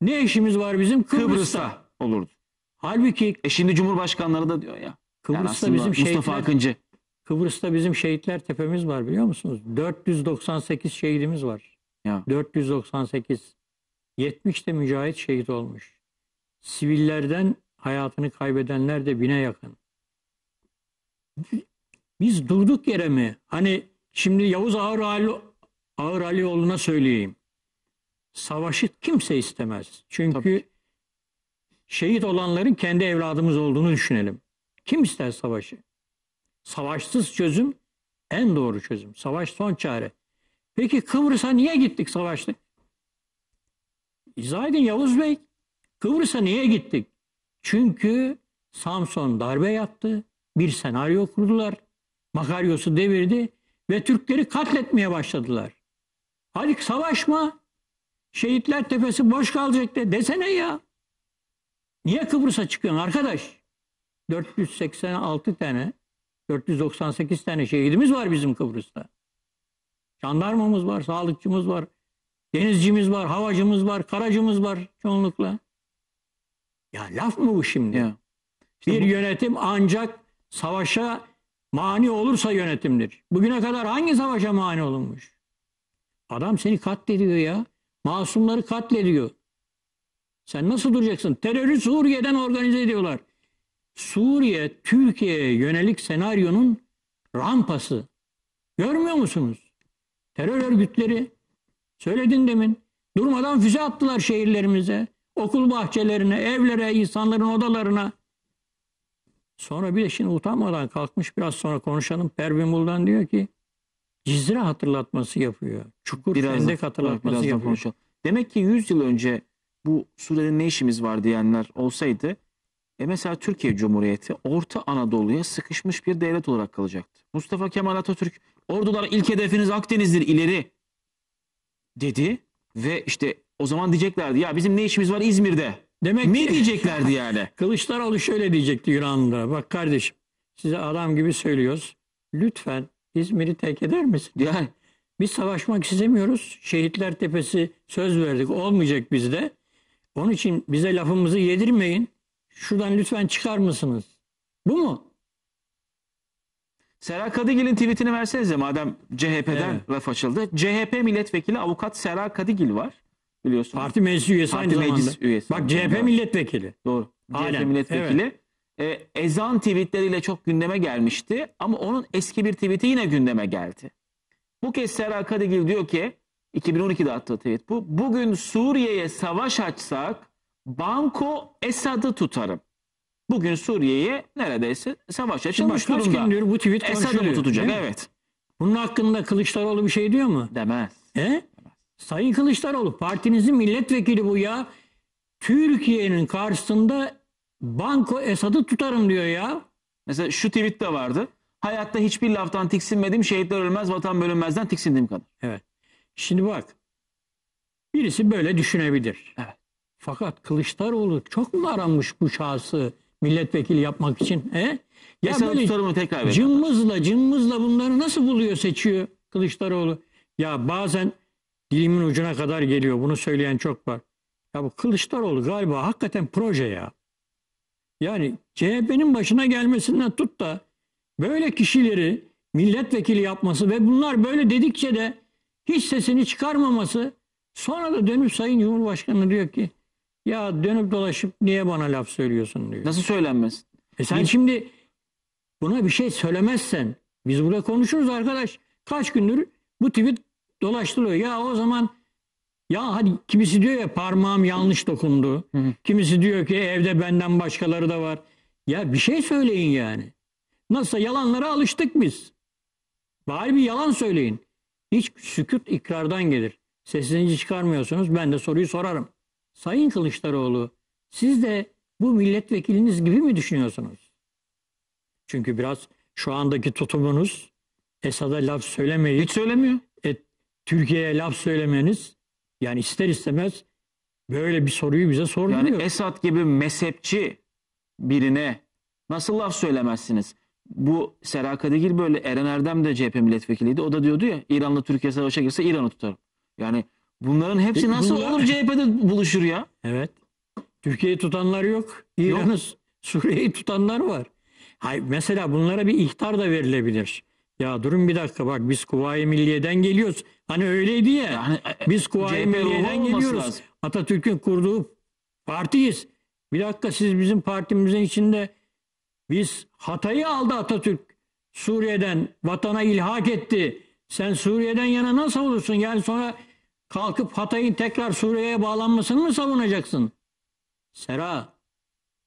Ne işimiz var bizim Kıbrıs'ta? Kıbrıs'ta olurdu. Halbuki e şimdi Cumhurbaşkanları da diyor ya. Kıbrıs'ta yani bizim şehitler, Mustafa Akıncı. Kıbrıs'ta bizim şehitler tepemiz var biliyor musunuz? 498 şehidimiz var. Ya. 498. 70 de mücahit şehit olmuş. Sivillerden hayatını kaybedenler de bine yakın. Biz durduk yere mi? Hani şimdi Yavuz Ağır Ali, Ağır Alioğlu'na söyleyeyim. Savaşı kimse istemez. Çünkü Tabii. şehit olanların kendi evladımız olduğunu düşünelim. Kim ister savaşı? Savaşsız çözüm en doğru çözüm. Savaş son çare. Peki Kıbrıs'a niye gittik savaştık? İzah edin Yavuz Bey. Kıbrıs'a niye gittik? Çünkü Samson darbe yaptı. Bir senaryo kurdular. Makaryos'u devirdi ve Türkleri katletmeye başladılar. Hadi savaşma. Şehitler tepesi boş kalacak de desene ya. Niye Kıbrıs'a çıkıyorsun arkadaş? 486 tane, 498 tane şehidimiz var bizim Kıbrıs'ta. Jandarmamız var, sağlıkçımız var, denizcimiz var, havacımız var, karacımız var çoğunlukla. Ya laf mı bu şimdi? Ya. İşte bir bu... yönetim ancak savaşa mani olursa yönetimdir. Bugüne kadar hangi savaşa mani olunmuş? Adam seni katlediyor ya. Masumları katlediyor. Sen nasıl duracaksın? Terörü Suriye'den organize ediyorlar. Suriye, Türkiye'ye yönelik senaryonun rampası. Görmüyor musunuz? Terör örgütleri, söyledin demin, durmadan füze attılar şehirlerimize okul bahçelerine, evlere, insanların odalarına. Sonra bir de şimdi utanmadan kalkmış biraz sonra konuşalım. Pervin Buldan diyor ki Cizre hatırlatması yapıyor. Çukur biraz Fendek da, hatırlatması biraz yapıyor. Konuşalım. Demek ki 100 yıl önce bu Suriye'de ne işimiz var diyenler olsaydı e mesela Türkiye Cumhuriyeti Orta Anadolu'ya sıkışmış bir devlet olarak kalacaktı. Mustafa Kemal Atatürk ordular ilk hedefiniz Akdeniz'dir ileri dedi ve işte o zaman diyeceklerdi ya bizim ne işimiz var İzmir'de? Demek ne ki, diyeceklerdi yani? [laughs] Kılıçdaroğlu şöyle diyecekti Yunanlılara. Bak kardeşim size adam gibi söylüyoruz. Lütfen İzmir'i terk eder misin? Yani biz savaşmak istemiyoruz. Şehitler Tepesi söz verdik. Olmayacak bizde. Onun için bize lafımızı yedirmeyin. Şuradan lütfen çıkar mısınız? Bu mu? Serra Kadıgil'in tweetini versenize madem CHP'den evet. laf açıldı. CHP milletvekili avukat Serra Kadıgil var. Biliyorsun. Parti meclis üyesi Parti aynı meclis zamanda. üyesi. Bak CHP milletvekili. Doğru. Halen. CHP milletvekili. Evet. E, ezan tweetleriyle çok gündeme gelmişti ama onun eski bir tweeti yine gündeme geldi. Bu kez Serra Kadıgil diyor ki 2012'de attığı tweet bu. Bugün Suriye'ye savaş açsak Banko Esad'ı tutarım. Bugün Suriye'ye neredeyse savaş açılmış durumda. Kaç gündür bu tweet Esad'ı mı tutacak? Evet. Bunun hakkında Kılıçdaroğlu bir şey diyor mu? Demez. He? Sayın Kılıçdaroğlu partinizin milletvekili bu ya. Türkiye'nin karşısında Banko Esad'ı tutarım diyor ya. Mesela şu tweet de vardı. Hayatta hiçbir laftan tiksinmedim. Şehitler ölmez, vatan bölünmezden tiksindiğim kadar. Evet. Şimdi bak. Birisi böyle düşünebilir. Evet. Fakat Kılıçdaroğlu çok mu aranmış bu şahsı milletvekili yapmak için? He? Ya Mesela böyle sorumu tekrar cımmızla cımmızla bunları nasıl buluyor seçiyor Kılıçdaroğlu? Ya bazen dilimin ucuna kadar geliyor. Bunu söyleyen çok var. Ya bu Kılıçdaroğlu galiba hakikaten proje ya. Yani CHP'nin başına gelmesinden tut da böyle kişileri milletvekili yapması ve bunlar böyle dedikçe de hiç sesini çıkarmaması sonra da dönüp Sayın Cumhurbaşkanı diyor ki ya dönüp dolaşıp niye bana laf söylüyorsun diyor. Nasıl söylenmez? E sen Bil- şimdi buna bir şey söylemezsen biz burada konuşuruz arkadaş. Kaç gündür bu tweet dolaştırıyor. Ya o zaman ya hadi kimisi diyor ya parmağım yanlış dokundu. Hı Kimisi diyor ki e, evde benden başkaları da var. Ya bir şey söyleyin yani. Nasılsa yalanlara alıştık biz. Bari bir yalan söyleyin. Hiç sükut ikrardan gelir. Sesinizi çıkarmıyorsunuz. Ben de soruyu sorarım. Sayın Kılıçdaroğlu siz de bu milletvekiliniz gibi mi düşünüyorsunuz? Çünkü biraz şu andaki tutumunuz Esad'a laf söylemeyi... Hiç söylemiyor. Türkiye'ye laf söylemeniz yani ister istemez böyle bir soruyu bize sormuyor. Yani Esad gibi mezhepçi birine nasıl laf söylemezsiniz? Bu Sera Kadigil böyle Eren Erdem de CHP milletvekiliydi. O da diyordu ya İranlı Türkiye savaşa girse İran'ı tutarım. Yani bunların hepsi e, nasıl Bunlar... olur CHP'de buluşur ya? Evet. Türkiye'yi tutanlar yok. İran'ı Suriye'yi tutanlar var. Hayır, mesela bunlara bir ihtar da verilebilir. Ya durun bir dakika bak biz Kuvayi Milliye'den geliyoruz. Hani öyleydi ya. Yani, e, biz Kuvayi Milliye'den geliyoruz. lazım. Atatürk'ün kurduğu partiyiz. Bir dakika siz bizim partimizin içinde biz Hatay'ı aldı Atatürk. Suriye'den vatana ilhak etti. Sen Suriye'den yana nasıl olursun? Yani sonra kalkıp Hatay'ın tekrar Suriye'ye bağlanmasını mı savunacaksın? Sera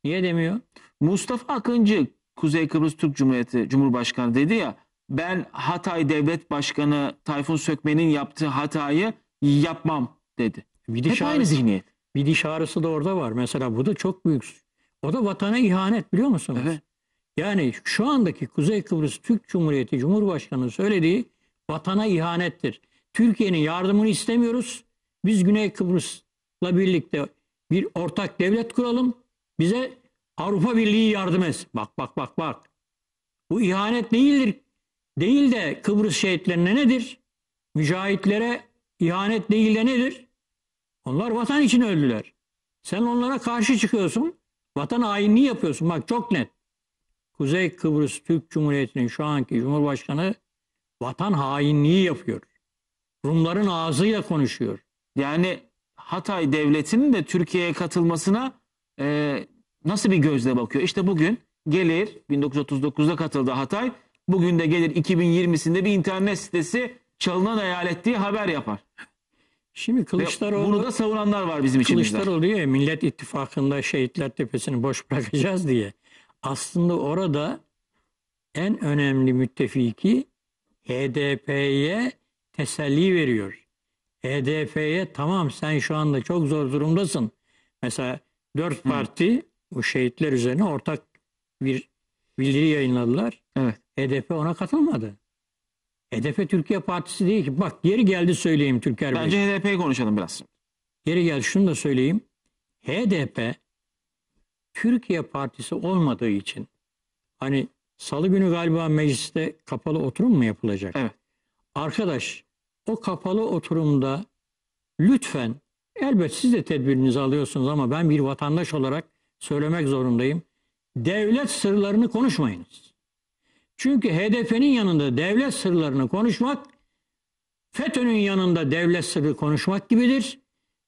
niye demiyor? Mustafa Akıncı Kuzey Kıbrıs Türk Cumhuriyeti Cumhurbaşkanı dedi ya ben Hatay Devlet Başkanı Tayfun Sökmen'in yaptığı hatayı yapmam dedi. Bir Hep aynı zihniyet. Bir diş ağrısı da orada var. Mesela bu da çok büyük. O da vatana ihanet biliyor musunuz? Evet. Yani şu andaki Kuzey Kıbrıs Türk Cumhuriyeti Cumhurbaşkanı söylediği vatana ihanettir. Türkiye'nin yardımını istemiyoruz. Biz Güney Kıbrıs'la birlikte bir ortak devlet kuralım. Bize Avrupa Birliği yardım etsin. Bak bak bak bak. Bu ihanet değildir değil de Kıbrıs şehitlerine nedir? Mücahitlere ihanet değil de nedir? Onlar vatan için öldüler. Sen onlara karşı çıkıyorsun. Vatan hainliği yapıyorsun. Bak çok net. Kuzey Kıbrıs Türk Cumhuriyeti'nin şu anki Cumhurbaşkanı vatan hainliği yapıyor. Rumların ağzıyla konuşuyor. Yani Hatay Devleti'nin de Türkiye'ye katılmasına e, nasıl bir gözle bakıyor? İşte bugün gelir 1939'da katıldı Hatay Bugün de gelir 2020'sinde bir internet sitesi çalınan eyalet diye haber yapar. Şimdi Kılıçdaroğlu... bunu da savunanlar var bizim içimizde. Kılıçdaroğlu ya Millet İttifakı'nda Şehitler Tepesi'ni boş [laughs] bırakacağız diye. Aslında orada en önemli müttefiki HDP'ye teselli veriyor. HDP'ye tamam sen şu anda çok zor durumdasın. Mesela dört parti Hı. bu şehitler üzerine ortak bir bildiri yayınladılar. Evet. HDP ona katılmadı. HDP Türkiye Partisi değil ki. Bak geri geldi söyleyeyim Türker Bey. Bence HDP'yi konuşalım biraz. Geri gel, şunu da söyleyeyim. HDP Türkiye Partisi olmadığı için hani salı günü galiba mecliste kapalı oturum mu yapılacak? Evet. Arkadaş o kapalı oturumda lütfen elbet siz de tedbirinizi alıyorsunuz ama ben bir vatandaş olarak söylemek zorundayım. Devlet sırlarını konuşmayınız. Çünkü HDP'nin yanında devlet sırlarını konuşmak, FETÖ'nün yanında devlet sırrı konuşmak gibidir.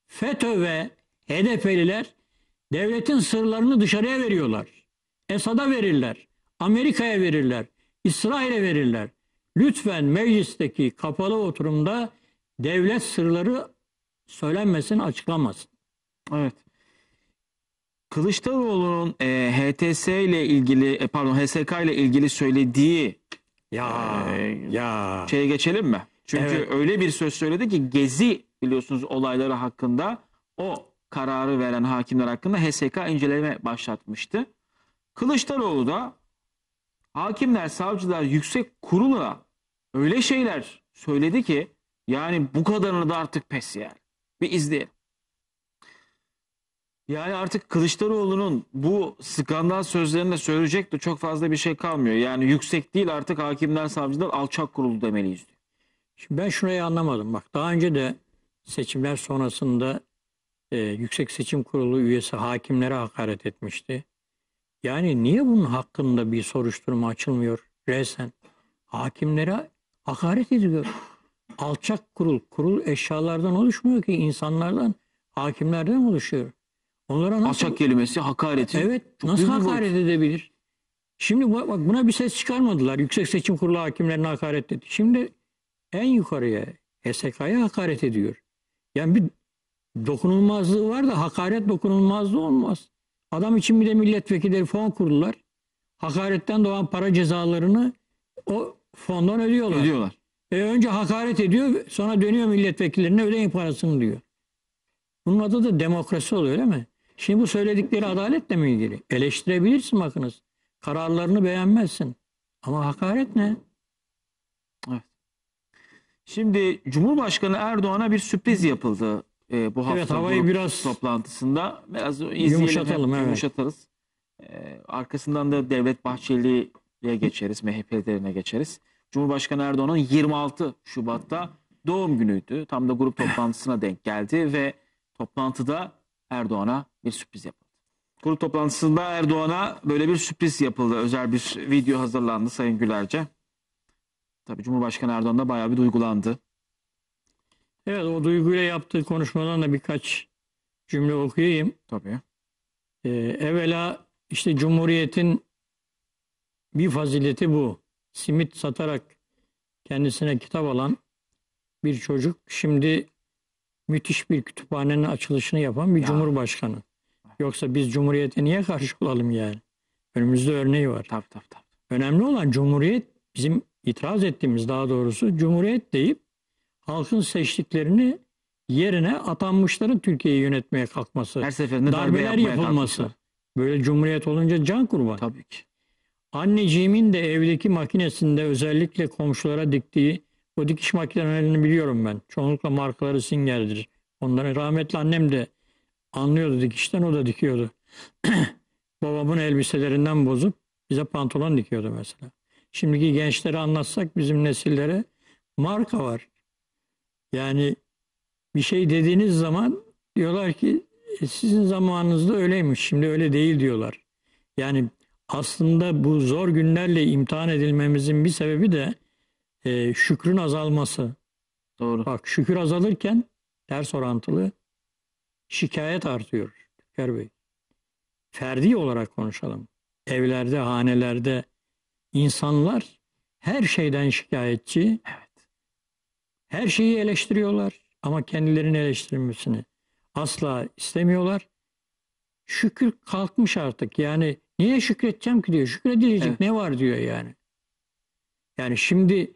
FETÖ ve HDP'liler devletin sırlarını dışarıya veriyorlar. Esad'a verirler, Amerika'ya verirler, İsrail'e verirler. Lütfen meclisteki kapalı oturumda devlet sırları söylenmesin, açıklamasın. Evet. Kılıçdaroğlu'nun e, HTS ile ilgili e, pardon HSK ile ilgili söylediği ya e, ya şeye geçelim mi? Çünkü evet. öyle bir söz söyledi ki Gezi biliyorsunuz olayları hakkında o kararı veren hakimler hakkında HSK inceleme başlatmıştı. Kılıçdaroğlu da hakimler, savcılar, yüksek kurula öyle şeyler söyledi ki yani bu kadarını da artık pes yani. Bir izleyelim. Yani artık Kılıçdaroğlu'nun bu skandal sözlerinde söyleyecek de çok fazla bir şey kalmıyor. Yani yüksek değil artık hakimler, savcılar alçak kurulu demeliyiz diyor. Şimdi ben şurayı anlamadım. Bak daha önce de seçimler sonrasında e, Yüksek Seçim Kurulu üyesi hakimlere hakaret etmişti. Yani niye bunun hakkında bir soruşturma açılmıyor resen? Hakimlere hakaret ediyor. Alçak kurul, kurul eşyalardan oluşmuyor ki insanlardan, hakimlerden oluşuyor. Onlara nasıl, Alçak kelimesi hakaretin. Evet. Çok nasıl hakaret boyut. edebilir? Şimdi bak buna bir ses çıkarmadılar. Yüksek Seçim Kurulu hakimlerine hakaret dedi. Şimdi en yukarıya SK'ya hakaret ediyor. Yani bir dokunulmazlığı var da hakaret dokunulmazlığı olmaz. Adam için bir de milletvekilleri fon kurdular. Hakaretten doğan para cezalarını o fondan ödüyorlar. Ödüyorlar. E önce hakaret ediyor sonra dönüyor milletvekillerine ödeyin parasını diyor. Bunun adı da demokrasi oluyor değil mi? Şimdi bu söyledikleri adaletle mi ilgili? Eleştirebilirsin bakınız. Kararlarını beğenmezsin. Ama hakaret ne? Evet. Şimdi Cumhurbaşkanı Erdoğan'a bir sürpriz yapıldı e, bu hafta evet, havayı biraz toplantısında. Biraz izleyelim, yumuşatalım. Evet. Yumuşatarız. E, arkasından da Devlet Bahçeli'ye geçeriz, MHP liderine geçeriz. Cumhurbaşkanı Erdoğan'ın 26 Şubat'ta doğum günüydü. Tam da grup toplantısına denk geldi ve toplantıda Erdoğan'a bir sürpriz yapıldı. Kurul toplantısında Erdoğan'a böyle bir sürpriz yapıldı. Özel bir video hazırlandı Sayın Gülerce. Tabii Cumhurbaşkanı Erdoğan da bayağı bir duygulandı. Evet o duyguyla yaptığı konuşmadan da birkaç cümle okuyayım. Tabii. Ee, evvela işte Cumhuriyet'in bir fazileti bu. Simit satarak kendisine kitap alan bir çocuk şimdi müthiş bir kütüphanenin açılışını yapan bir ya. cumhurbaşkanı. Yoksa biz cumhuriyete niye karşı olalım yani? Önümüzde örneği var. Tabii, tabii, tabii. Önemli olan cumhuriyet bizim itiraz ettiğimiz daha doğrusu cumhuriyet deyip halkın seçtiklerini yerine atanmışların Türkiye'yi yönetmeye kalkması. Her seferinde darbeler darbe yapılması. Kalkmışlar. Böyle cumhuriyet olunca can kurban. Tabii ki. Anneciğimin de evdeki makinesinde özellikle komşulara diktiği o dikiş makinelerini biliyorum ben. Çoğunlukla markaları Singer'dir. Onların rahmetli annem de anlıyordu dikişten o da dikiyordu. [clears throat] Babamın elbiselerinden bozup bize pantolon dikiyordu mesela. Şimdiki gençlere anlatsak bizim nesillere marka var. Yani bir şey dediğiniz zaman diyorlar ki e, sizin zamanınızda öyleymiş şimdi öyle değil diyorlar. Yani aslında bu zor günlerle imtihan edilmemizin bir sebebi de e, şükrün azalması. Doğru. Bak şükür azalırken ters orantılı şikayet artıyor Türker Bey. Ferdi olarak konuşalım. Evlerde, hanelerde insanlar her şeyden şikayetçi. Evet. Her şeyi eleştiriyorlar ama kendilerini eleştirmesini asla istemiyorlar. Şükür kalkmış artık. Yani niye şükredeceğim ki diyor. Şükredilecek evet. ne var diyor yani. Yani şimdi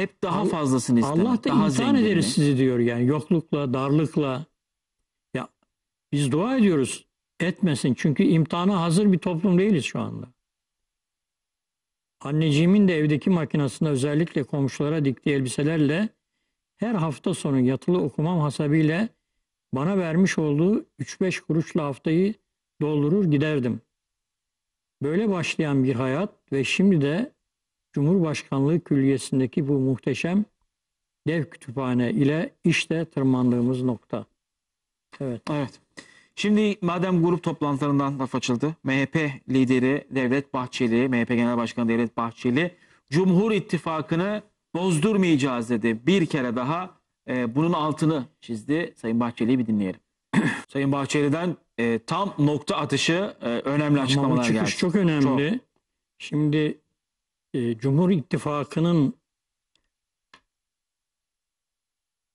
hep daha fazlasını ister. Allah da daha imtihan ederiz sizi diyor yani yoklukla, darlıkla. Ya biz dua ediyoruz etmesin çünkü imtihana hazır bir toplum değiliz şu anda. Anneciğimin de evdeki makinesinde özellikle komşulara diktiği elbiselerle her hafta sonu yatılı okumam hasabiyle bana vermiş olduğu 3-5 kuruşla haftayı doldurur giderdim. Böyle başlayan bir hayat ve şimdi de Cumhurbaşkanlığı Külliyesi'ndeki bu muhteşem dev kütüphane ile işte tırmandığımız nokta. Evet. Evet. Şimdi madem grup toplantılarından laf açıldı. MHP lideri Devlet Bahçeli, MHP Genel Başkanı Devlet Bahçeli Cumhur İttifakı'nı bozdurmayacağız dedi. Bir kere daha e, bunun altını çizdi. Sayın Bahçeli'yi bir dinleyelim. [clears throat] Sayın Bahçeli'den e, tam nokta atışı e, önemli açıklamalar geldi. çıkış çok önemli. Çok. Şimdi ee, Cumhur İttifakı'nın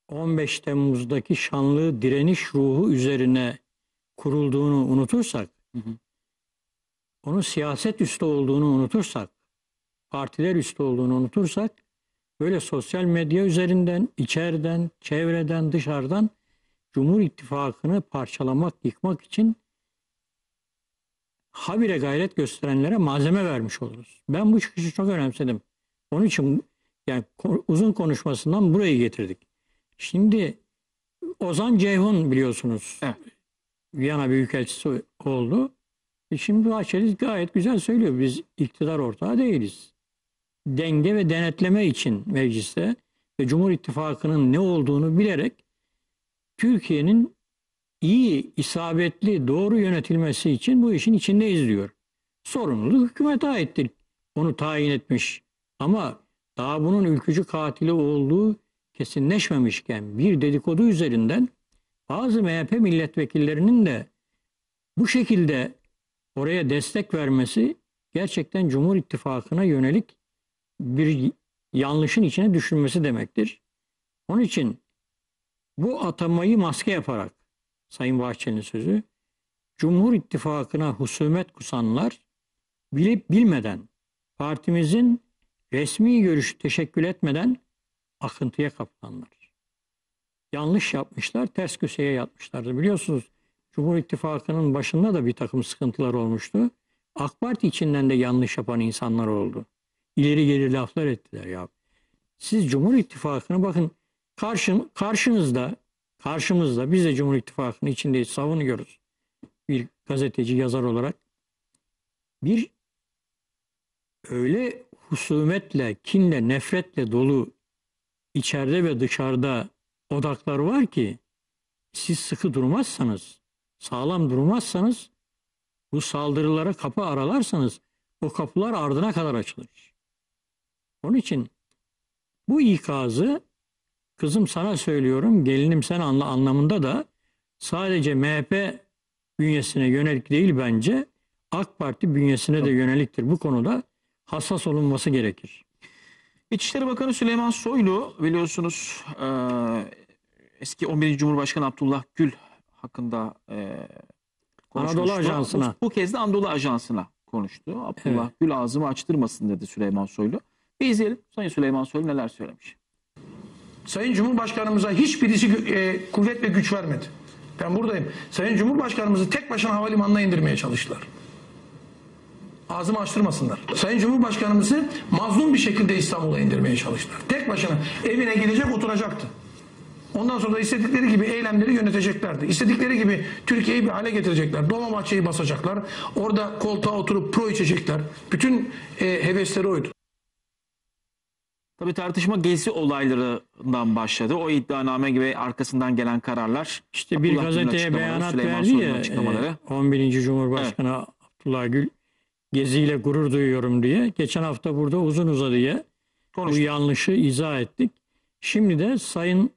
15 Temmuz'daki şanlı direniş ruhu üzerine kurulduğunu unutursak, onun siyaset üstü olduğunu unutursak, partiler üstü olduğunu unutursak, böyle sosyal medya üzerinden, içeriden, çevreden, dışarıdan Cumhur İttifakı'nı parçalamak, yıkmak için habire gayret gösterenlere malzeme vermiş oluruz. Ben bu çıkışı çok önemsedim. Onun için yani uzun konuşmasından burayı getirdik. Şimdi Ozan Ceyhun biliyorsunuz. Evet. Viyana Büyükelçisi oldu. E şimdi Bahçeli gayet güzel söylüyor. Biz iktidar ortağı değiliz. Denge ve denetleme için mecliste ve Cumhur İttifakı'nın ne olduğunu bilerek Türkiye'nin iyi, isabetli, doğru yönetilmesi için bu işin içindeyiz diyor. Sorumluluk hükümete aittir. Onu tayin etmiş. Ama daha bunun ülkücü katili olduğu kesinleşmemişken bir dedikodu üzerinden bazı MHP milletvekillerinin de bu şekilde oraya destek vermesi gerçekten Cumhur İttifakı'na yönelik bir yanlışın içine düşünmesi demektir. Onun için bu atamayı maske yaparak Sayın Bahçeli'nin sözü. Cumhur İttifakı'na husumet kusanlar bilip bilmeden partimizin resmi görüşü teşekkül etmeden akıntıya kapılanlar. Yanlış yapmışlar, ters köşeye yatmışlardı. Biliyorsunuz Cumhur İttifakı'nın başında da bir takım sıkıntılar olmuştu. AK Parti içinden de yanlış yapan insanlar oldu. İleri geri laflar ettiler ya. Siz Cumhur İttifakını bakın karşın, karşınızda karşımızda biz de Cumhur İttifakı'nın içindeyiz savunuyoruz bir gazeteci yazar olarak bir öyle husumetle, kinle, nefretle dolu içeride ve dışarıda odaklar var ki siz sıkı durmazsanız, sağlam durmazsanız bu saldırılara kapı aralarsanız o kapılar ardına kadar açılır. Onun için bu ikazı kızım sana söylüyorum, gelinim sen anla anlamında da sadece MHP bünyesine yönelik değil bence AK Parti bünyesine de yöneliktir. Bu konuda hassas olunması gerekir. İçişleri Bakanı Süleyman Soylu biliyorsunuz e, eski 11. Cumhurbaşkanı Abdullah Gül hakkında e, konuşmuştu. Anadolu Ajansı'na. Bu, bu kez de Anadolu Ajansı'na konuştu. Abdullah evet. Gül ağzımı açtırmasın dedi Süleyman Soylu. Bir izleyelim Sayın Süleyman Soylu neler söylemiş. Sayın Cumhurbaşkanımıza hiçbirisi e, kuvvet ve güç vermedi. Ben buradayım. Sayın Cumhurbaşkanımızı tek başına havalimanına indirmeye çalıştılar. Ağzımı açtırmasınlar. Sayın Cumhurbaşkanımızı mazlum bir şekilde İstanbul'a indirmeye çalıştılar. Tek başına evine gidecek oturacaktı. Ondan sonra da istedikleri gibi eylemleri yöneteceklerdi. İstedikleri gibi Türkiye'yi bir hale getirecekler. Dolmabahçe'yi basacaklar. Orada koltuğa oturup pro içecekler. Bütün e, hevesleri oydu. Tabi tartışma gezi olaylarından başladı. O iddianame gibi arkasından gelen kararlar. İşte bir gazeteye beyanat Süleyman verdi ya e, açıklamaları. 11. Cumhurbaşkanı evet. Abdullah Gül geziyle gurur duyuyorum diye. Geçen hafta burada uzun uzadıya Konuştum. bu yanlışı izah ettik. Şimdi de Sayın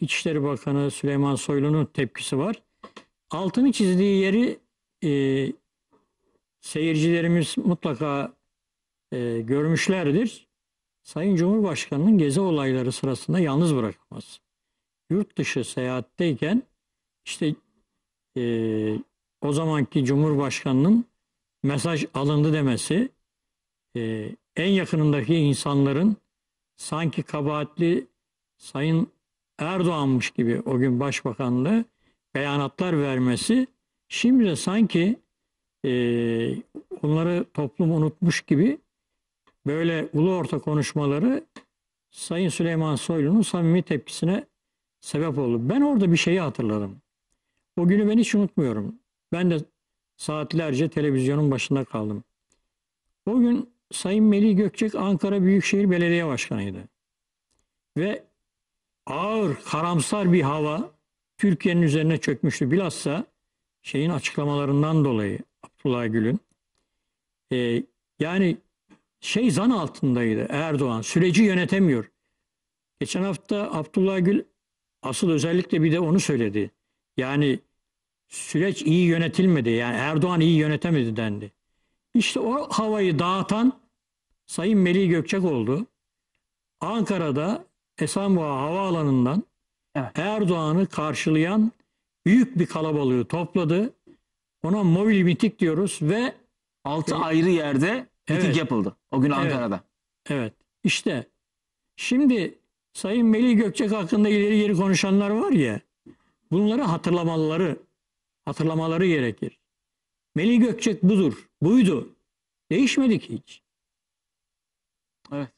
İçişleri Bakanı Süleyman Soylu'nun tepkisi var. Altını çizdiği yeri e, seyircilerimiz mutlaka e, görmüşlerdir. Sayın Cumhurbaşkanı'nın gezi olayları sırasında yalnız bırakılmaz. Yurt dışı seyahatteyken işte e, o zamanki Cumhurbaşkanı'nın mesaj alındı demesi e, en yakınındaki insanların sanki kabahatli Sayın Erdoğan'mış gibi o gün başbakanlığı beyanatlar vermesi şimdi de sanki e, onları toplum unutmuş gibi böyle ulu orta konuşmaları Sayın Süleyman Soylu'nun samimi tepkisine sebep oldu. Ben orada bir şeyi hatırladım. O günü ben hiç unutmuyorum. Ben de saatlerce televizyonun başında kaldım. O gün Sayın Melih Gökçek Ankara Büyükşehir Belediye Başkanı'ydı. Ve ağır, karamsar bir hava Türkiye'nin üzerine çökmüştü. Bilhassa şeyin açıklamalarından dolayı Abdullah Gül'ün. E, yani şey zan altındaydı Erdoğan. Süreci yönetemiyor. Geçen hafta Abdullah Gül asıl özellikle bir de onu söyledi. Yani süreç iyi yönetilmedi. Yani Erdoğan iyi yönetemedi dendi. İşte o havayı dağıtan Sayın Melih Gökçek oldu. Ankara'da Esenboğa Havaalanı'ndan evet. Erdoğan'ı karşılayan büyük bir kalabalığı topladı. Ona mobil mitik diyoruz ve altı e, ayrı yerde Evet. Miting yapıldı. O gün Ankara'da. Evet. evet. İşte şimdi Sayın Melih Gökçek hakkında ileri geri konuşanlar var ya bunları hatırlamaları hatırlamaları gerekir. Melih Gökçek budur. Buydu. Değişmedik hiç. Evet.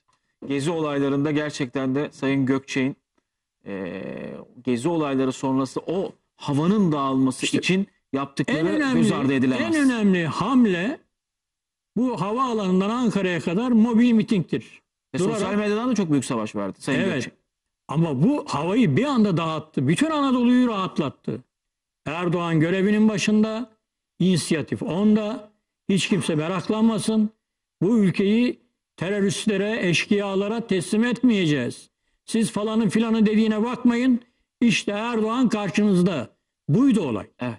Gezi olaylarında gerçekten de Sayın Gökçek'in e, gezi olayları sonrası o havanın dağılması işte, için yaptıkları en önemli, göz ardı edilemez. En önemli hamle bu hava alanından Ankara'ya kadar mobil mitingdir. Ve Durarak, sosyal medyadan da çok büyük savaş vardı Sayın evet. Gökçe. Ama bu havayı bir anda dağıttı. Bütün Anadolu'yu rahatlattı. Erdoğan görevinin başında, inisiyatif onda. Hiç kimse meraklanmasın. Bu ülkeyi teröristlere, eşkıyalara teslim etmeyeceğiz. Siz falanın filanı dediğine bakmayın. İşte Erdoğan karşınızda. Buydu olay. Evet.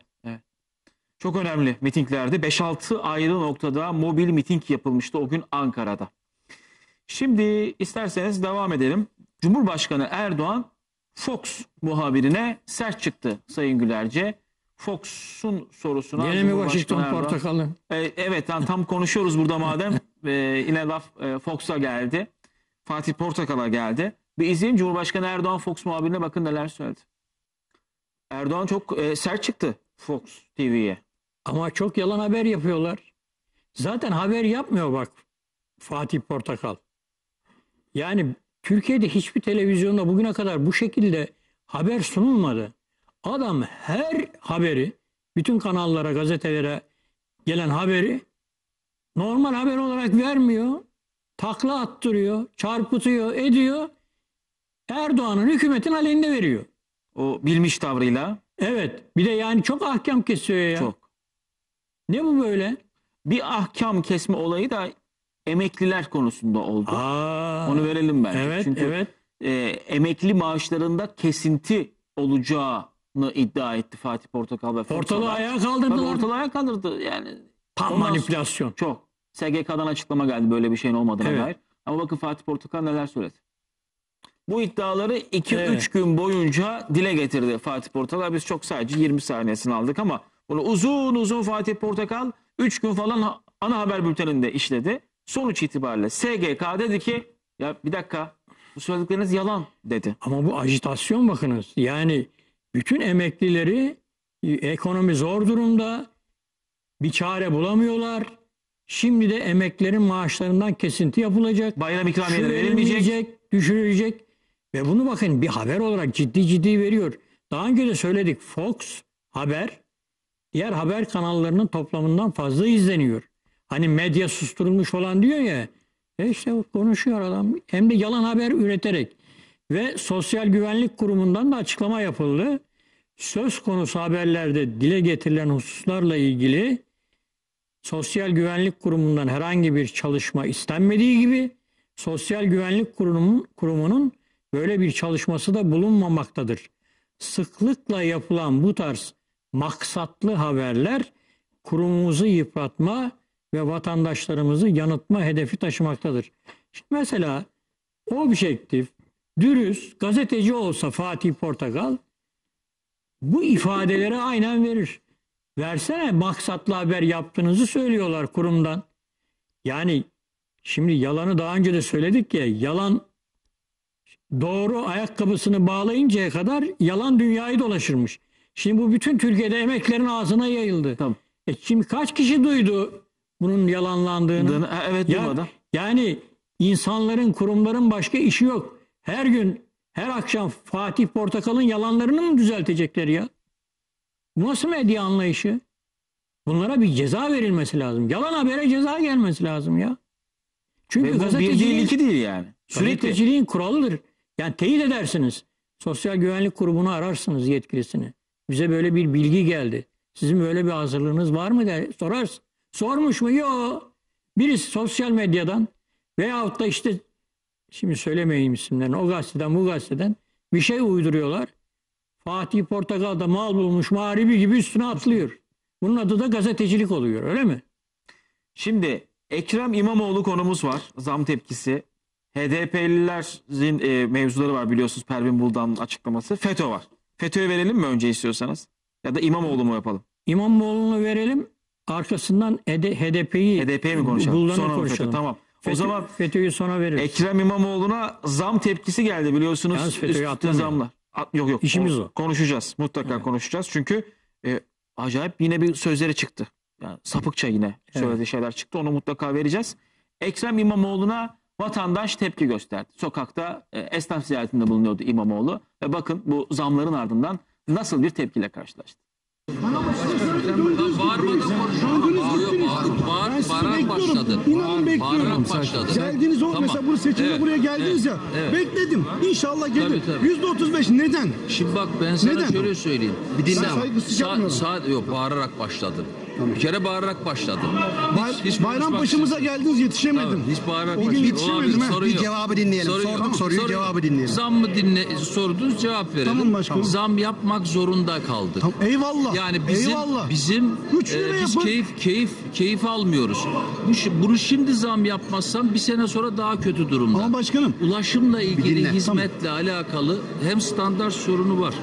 Çok önemli mitinglerde 5-6 ayrı noktada mobil miting yapılmıştı o gün Ankara'da. Şimdi isterseniz devam edelim. Cumhurbaşkanı Erdoğan Fox muhabirine sert çıktı Sayın Gülerce. Fox'un sorusuna... Yine mi Washington Erdoğan, portakalı? E, evet yani tam konuşuyoruz burada madem. [laughs] e, yine laf e, Fox'a geldi. Fatih Portakal'a geldi. Bir izleyin Cumhurbaşkanı Erdoğan Fox muhabirine bakın neler söyledi. Erdoğan çok e, sert çıktı Fox TV'ye. Ama çok yalan haber yapıyorlar. Zaten haber yapmıyor bak Fatih Portakal. Yani Türkiye'de hiçbir televizyonda bugüne kadar bu şekilde haber sunulmadı. Adam her haberi, bütün kanallara, gazetelere gelen haberi normal haber olarak vermiyor. Takla attırıyor, çarpıtıyor, ediyor. Erdoğan'ın hükümetin aleyhinde veriyor. O bilmiş tavrıyla. Evet. Bir de yani çok ahkam kesiyor ya. Çok. Ne bu böyle? Bir ahkam kesme olayı da emekliler konusunda oldu. Aa, Onu verelim ben. Evet, Çünkü evet. E, emekli maaşlarında kesinti olacağını iddia etti Fatih Portakal ve Portakal. Ortalığı ayağa kaldırdılar. Tabii ortalığı ayağa kaldırdı. Yani Tam manipülasyon. Çok. SGK'dan açıklama geldi böyle bir şeyin olmadığına evet. dair. Ama bakın Fatih Portakal neler söyledi. Bu iddiaları 2-3 evet. gün boyunca dile getirdi Fatih Portakal. Biz çok sadece 20 saniyesini aldık ama bunu uzun uzun Fatih Portakal 3 gün falan ana haber bülteninde işledi. Sonuç itibariyle SGK dedi ki ya bir dakika bu söyledikleriniz yalan dedi. Ama bu ajitasyon bakınız. Yani bütün emeklileri e, ekonomi zor durumda. Bir çare bulamıyorlar. Şimdi de emeklerin maaşlarından kesinti yapılacak. Bayram ikramiyeleri verilmeyecek. Düşürülecek. Ve bunu bakın bir haber olarak ciddi ciddi veriyor. Daha önce de söyledik Fox Haber diğer haber kanallarının toplamından fazla izleniyor. Hani medya susturulmuş olan diyor ya. E işte konuşuyor adam. Hem de yalan haber üreterek. Ve Sosyal Güvenlik Kurumu'ndan da açıklama yapıldı. Söz konusu haberlerde dile getirilen hususlarla ilgili Sosyal Güvenlik Kurumu'ndan herhangi bir çalışma istenmediği gibi Sosyal Güvenlik Kurumu, Kurumu'nun böyle bir çalışması da bulunmamaktadır. Sıklıkla yapılan bu tarz maksatlı haberler kurumumuzu yıpratma ve vatandaşlarımızı yanıltma hedefi taşımaktadır. Şimdi mesela objektif, dürüst gazeteci olsa Fatih Portakal bu ifadeleri aynen verir. Versene maksatlı haber yaptığınızı söylüyorlar kurumdan. Yani şimdi yalanı daha önce de söyledik ya yalan doğru ayakkabısını bağlayıncaya kadar yalan dünyayı dolaşırmış. Şimdi bu bütün Türkiye'de emeklerin ağzına yayıldı. Tamam. E şimdi kaç kişi duydu bunun yalanlandığını? Ha, e, evet ya, duymadan. Yani insanların, kurumların başka işi yok. Her gün, her akşam Fatih Portakal'ın yalanlarını mı düzeltecekler ya? Bu nasıl medya anlayışı? Bunlara bir ceza verilmesi lazım. Yalan habere ceza gelmesi lazım ya. Çünkü gazeteciliğin, bir iki değil yani. Sürekli. Gazeteciliğin kuralıdır. Yani teyit edersiniz. Sosyal Güvenlik Kurumu'nu ararsınız yetkilisini. Bize böyle bir bilgi geldi. Sizin böyle bir hazırlığınız var mı der sorarsın. Sormuş mu? Yok. Birisi sosyal medyadan veyahut da işte şimdi söylemeyeyim isimlerini o gazeteden bu gazeteden bir şey uyduruyorlar. Fatih Portakal'da mal bulmuş mağribi gibi üstüne atlıyor. Bunun adı da gazetecilik oluyor öyle mi? Şimdi Ekrem İmamoğlu konumuz var. Zam tepkisi. HDP'lilerin e, mevzuları var biliyorsunuz Pervin Buldan'ın açıklaması. FETÖ var. FETÖ'ye verelim mi önce istiyorsanız? Ya da İmamoğlu mu yapalım? İmamoğlu'nu verelim. Arkasından HDP'yi HDP'ye mi konuşalım? Sonra konuşalım. FETÖ? Tamam. FETÖ, o zaman FETÖ'yü sona veririz. Ekrem İmamoğlu'na zam tepkisi geldi biliyorsunuz. Yalnız FETÖ'yü atlamayalım. Zamlar. At, yok yok. İşimiz o. o. Konuşacağız. Mutlaka evet. konuşacağız. Çünkü e, acayip yine bir sözleri çıktı. Yani sapıkça yine evet. söylediği şeyler çıktı. Onu mutlaka vereceğiz. Ekrem İmamoğlu'na Vatandaş tepki gösterdi. Sokakta e, esnaf ziyaretinde bulunuyordu İmamoğlu. Ve bakın bu zamların ardından nasıl bir tepkiyle karşılaştı. Bağırmadan bağırarak başladı. bekliyorum. Geldiniz o mesela bu seçimde Evet, buraya geldiniz ya. evet. Bekledim. İnşallah gelir. Yüzde otuz beş neden? Şimdi bak ben sana Neden? şöyle söyleyeyim. Bir dinle. saat yok bağırarak başladı. Bir kere bağırarak başladım. Bay, hiç, hiç bayram başımıza için. geldiniz yetişemedim. Tabii, hiç bağırarak o gün yetişemedim. bir yok. cevabı dinleyelim. Sorun Sordum tamam. soruyu sorun cevabı dinleyelim. Zam mı dinle sordunuz cevap verelim. Tamam başkanım. Zam yapmak zorunda kaldık. Tamam, eyvallah. Yani bizim eyvallah. bizim e, biz keyif keyif keyif almıyoruz. Bu, bunu şimdi zam yapmazsam bir sene sonra daha kötü durumda. Ama başkanım. Ulaşımla ilgili hizmetle tamam. alakalı hem standart sorunu var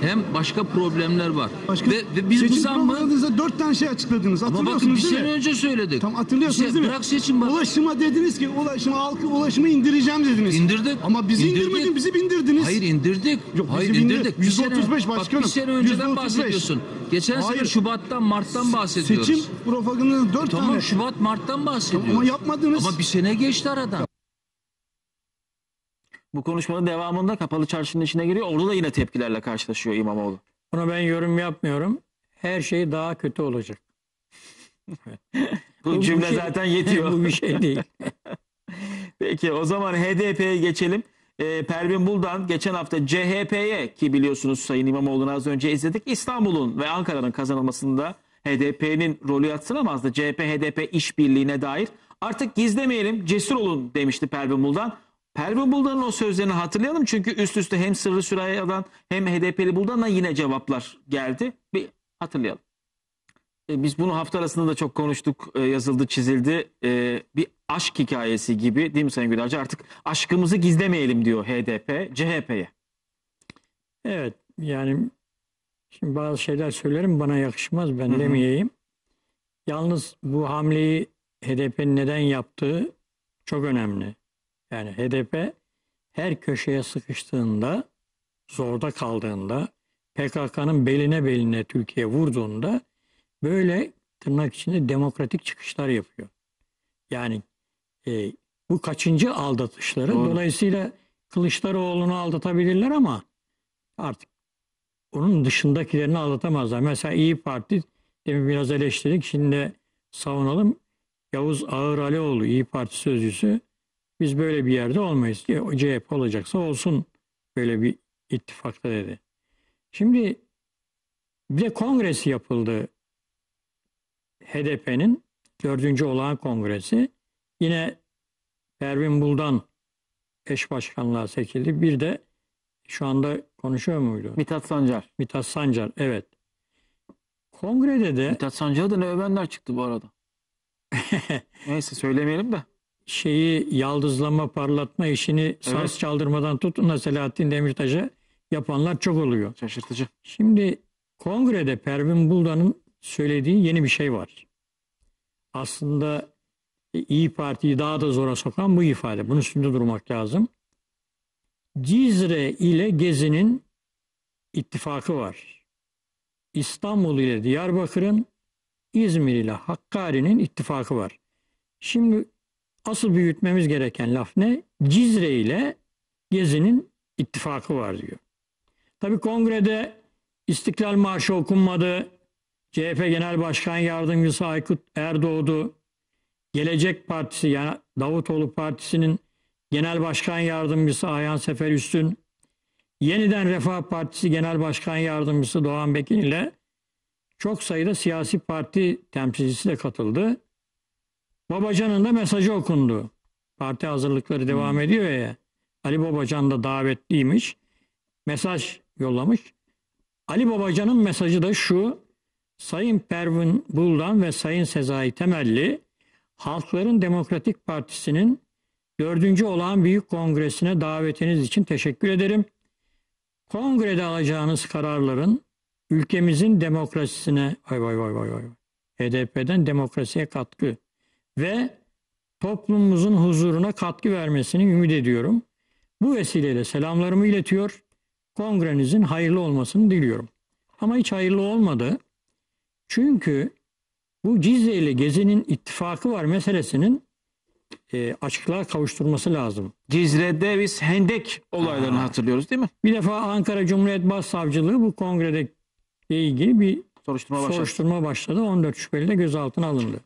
hem başka problemler var. Başka, ve, ve biz bu zammı... Seçim dört tane şey açıkladınız. Ama bakın bir sene önce söyledik. Tam hatırlıyorsunuz şey, değil mi? Bırak seçim bak. Ulaşıma dediniz ki ulaşım halkı ulaşımı indireceğim dediniz. İndirdik. Ama bizi indirdik. indirmedin bizi bindirdiniz. Hayır indirdik. Yok, Hayır indirdik. 135 otuz beş başkanım. Bak bir sene önceden %35. bahsediyorsun. Geçen Hayır. sene Şubat'tan Mart'tan bahsediyoruz. Seçim propagandanız dört e tamam, tane. Tamam Şubat Mart'tan bahsediyoruz. Tamam, ama yapmadınız. Ama bir sene geçti aradan. Bu konuşmanın devamında kapalı çarşının içine giriyor. Orada da yine tepkilerle karşılaşıyor İmamoğlu. Buna ben yorum yapmıyorum. Her şey daha kötü olacak. bu, [laughs] bu cümle bu şey, zaten yetiyor. [laughs] bu bir şey değil. [laughs] Peki o zaman HDP'ye geçelim. Ee, Pervin Buldan geçen hafta CHP'ye ki biliyorsunuz Sayın İmamoğlu'nu az önce izledik. İstanbul'un ve Ankara'nın kazanılmasında HDP'nin rolü yatsınamazdı. CHP-HDP işbirliğine dair artık gizlemeyelim cesur olun demişti Pervin Buldan. Pervi Buldan'ın o sözlerini hatırlayalım. Çünkü üst üste hem Sırrı Süreyya'dan hem HDP'li Buldan'dan yine cevaplar geldi. Bir hatırlayalım. E, biz bunu hafta arasında da çok konuştuk. E, yazıldı, çizildi. E, bir aşk hikayesi gibi değil mi Sayın Gülerci? Artık aşkımızı gizlemeyelim diyor HDP, CHP'ye. Evet yani şimdi bazı şeyler söylerim bana yakışmaz ben Hı-hı. demeyeyim. Yalnız bu hamleyi HDP'nin neden yaptığı çok önemli. Yani HDP her köşeye sıkıştığında, zorda kaldığında, PKK'nın beline beline Türkiye vurduğunda böyle tırnak içinde demokratik çıkışlar yapıyor. Yani e, bu kaçıncı aldatışları. Doğru. Dolayısıyla Kılıçdaroğlu'nu aldatabilirler ama artık onun dışındakilerini aldatamazlar. Mesela İyi Parti demin biraz eleştirdik. Şimdi savunalım. Yavuz Ağır Alioğlu İyi Parti sözcüsü biz böyle bir yerde olmayız. CHP olacaksa olsun böyle bir ittifakta dedi. Şimdi bir de kongresi yapıldı. HDP'nin dördüncü olağan kongresi. Yine Pervin Buldan eş başkanlığa seçildi. Bir de şu anda konuşuyor muydu? Mithat Sancar. Mithat Sancar, evet. Kongrede de... Mithat Sancar'a da ne övenler çıktı bu arada. [laughs] Neyse söylemeyelim de şeyi yaldızlama, parlatma işini evet. saz çaldırmadan tutun da Selahattin Demirtaş'a yapanlar çok oluyor. Şaşırtıcı. Şimdi kongrede Pervin Buldan'ın söylediği yeni bir şey var. Aslında İyi Parti'yi daha da zora sokan bu ifade. Bunun üstünde durmak lazım. Cizre ile Gezi'nin ittifakı var. İstanbul ile Diyarbakır'ın, İzmir ile Hakkari'nin ittifakı var. Şimdi asıl büyütmemiz gereken laf ne? Cizre ile Gezi'nin ittifakı var diyor. Tabi kongrede İstiklal Marşı okunmadı. CHP Genel Başkan Yardımcısı Aykut Erdoğdu, Gelecek Partisi yani Davutoğlu Partisi'nin Genel Başkan Yardımcısı Ayhan Sefer Üstün, yeniden Refah Partisi Genel Başkan Yardımcısı Doğan Bekin ile çok sayıda siyasi parti temsilcisi de katıldı. Babacan'ın da mesajı okundu. Parti hazırlıkları hmm. devam hmm. ediyor ya. Ali Babacan da davetliymiş. Mesaj yollamış. Ali Babacan'ın mesajı da şu. Sayın Pervin Buldan ve Sayın Sezai Temelli Halkların Demokratik Partisi'nin dördüncü olağan büyük kongresine davetiniz için teşekkür ederim. Kongrede alacağınız kararların ülkemizin demokrasisine ay vay vay vay vay HDP'den demokrasiye katkı ve toplumumuzun huzuruna katkı vermesini ümit ediyorum. Bu vesileyle selamlarımı iletiyor. Kongrenizin hayırlı olmasını diliyorum. Ama hiç hayırlı olmadı. Çünkü bu Cizre ile Gezi'nin ittifakı var meselesinin e, açıklığa kavuşturması lazım. Cizre'de biz hendek olaylarını Aha. hatırlıyoruz değil mi? Bir defa Ankara Cumhuriyet Başsavcılığı bu kongrede ilgili bir soruşturma, başladı. soruşturma başladı. 14 şüpheli de gözaltına alındı.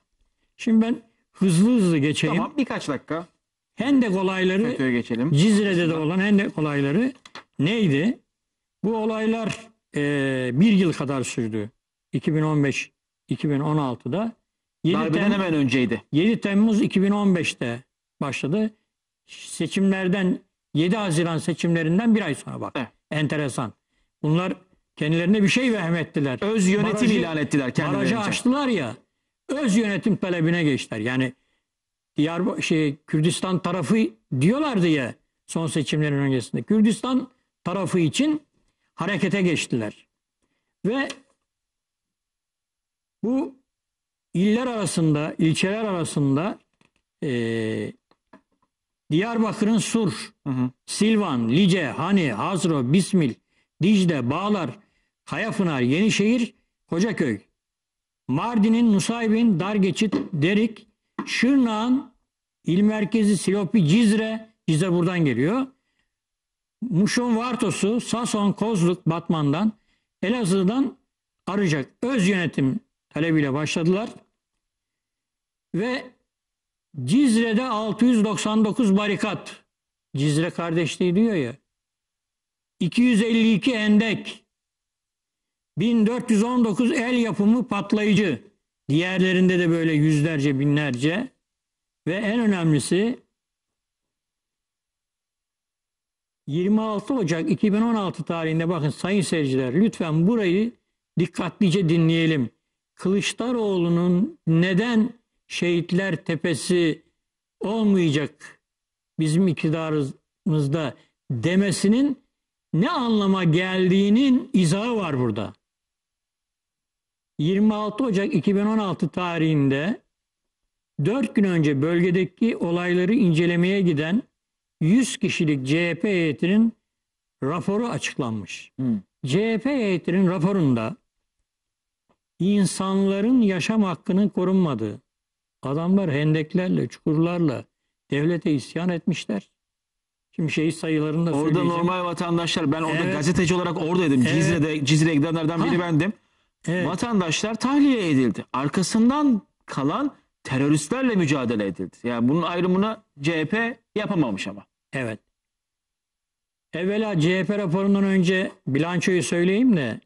Şimdi ben hızlı hızlı geçeyim. Tamam birkaç dakika. Hendek olayları FETÖ'ye geçelim. Cizre'de de olan hem de olayları neydi? Bu olaylar e, bir yıl kadar sürdü. 2015-2016'da. Darbeden hemen önceydi. 7 Temmuz 2015'te başladı. Seçimlerden 7 Haziran seçimlerinden bir ay sonra bak. Evet. Enteresan. Bunlar kendilerine bir şey vehmettiler. Öz yönetim barajı, ilan ettiler kendilerine. Barajı açtılar ya öz yönetim talebine geçtiler. Yani Diyar şey Kürdistan tarafı diyorlardı ya son seçimlerin öncesinde. Kürdistan tarafı için harekete geçtiler. Ve bu iller arasında, ilçeler arasında e, Diyarbakır'ın Sur, hı hı. Silvan, Lice, Hani, Hazro, Bismil, Dicle, Bağlar, Kayapınar, Yenişehir, Kocaköy Mardin'in Nusaybin, Dargeçit, Derik, Şırnak'ın il merkezi Silopi, Cizre, Cizre buradan geliyor. Muş'un Vartos'u, Sason, Kozluk, Batman'dan, Elazığ'dan arayacak. Öz yönetim talebiyle başladılar. Ve Cizre'de 699 barikat. Cizre kardeşliği diyor ya. 252 endek. 1419 el yapımı patlayıcı. Diğerlerinde de böyle yüzlerce, binlerce. Ve en önemlisi 26 Ocak 2016 tarihinde bakın sayın seyirciler lütfen burayı dikkatlice dinleyelim. Kılıçdaroğlu'nun neden Şehitler Tepesi olmayacak bizim iktidarımızda demesinin ne anlama geldiğinin izahı var burada. 26 Ocak 2016 tarihinde 4 gün önce bölgedeki olayları incelemeye giden 100 kişilik CHP heyetinin raporu açıklanmış. Hmm. CHP heyetinin raporunda insanların yaşam hakkının korunmadığı, adamlar hendeklerle, çukurlarla devlete isyan etmişler. Şimdi şey sayılarını Orada normal vatandaşlar, ben orada evet. gazeteci olarak oradaydım. Evet. Cizre'de, Cizre'ye gidenlerden biri ha. bendim. Evet. Vatandaşlar tahliye edildi. Arkasından kalan teröristlerle mücadele edildi. Yani bunun ayrımını CHP yapamamış ama. Evet. Evvela CHP raporundan önce bilançoyu söyleyeyim de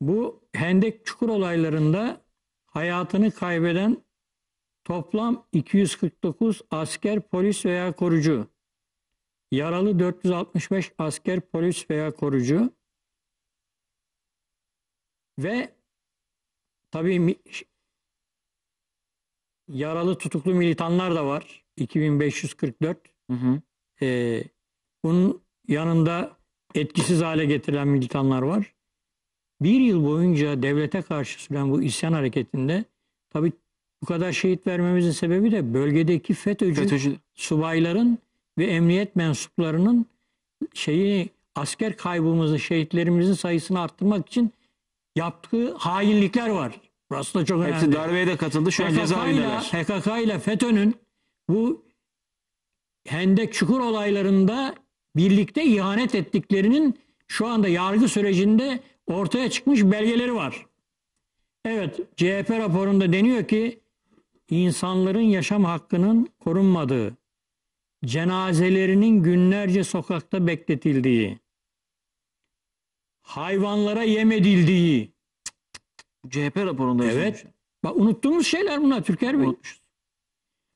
bu Hendek Çukur olaylarında hayatını kaybeden toplam 249 asker, polis veya korucu, yaralı 465 asker, polis veya korucu, ve tabii yaralı tutuklu militanlar da var. 2544. Hı hı. Ee, bunun yanında etkisiz hale getirilen militanlar var. Bir yıl boyunca devlete karşı süren bu isyan hareketinde tabii bu kadar şehit vermemizin sebebi de bölgedeki FETÖ'cü, FETÖ'cü. subayların ve emniyet mensuplarının şeyi asker kaybımızı, şehitlerimizin sayısını arttırmak için yaptığı hainlikler var. Burası da çok önemli. Hepsi darbeye de katıldı. Şu PKK an cezaevindeler. PKK ile FETÖ'nün bu Hendek Çukur olaylarında birlikte ihanet ettiklerinin şu anda yargı sürecinde ortaya çıkmış belgeleri var. Evet, CHP raporunda deniyor ki insanların yaşam hakkının korunmadığı, cenazelerinin günlerce sokakta bekletildiği, hayvanlara yem edildiği. CHP raporunda Evet. yazılmış. Bak unuttuğumuz şeyler bunlar Türker Bey. Unutmuşuz.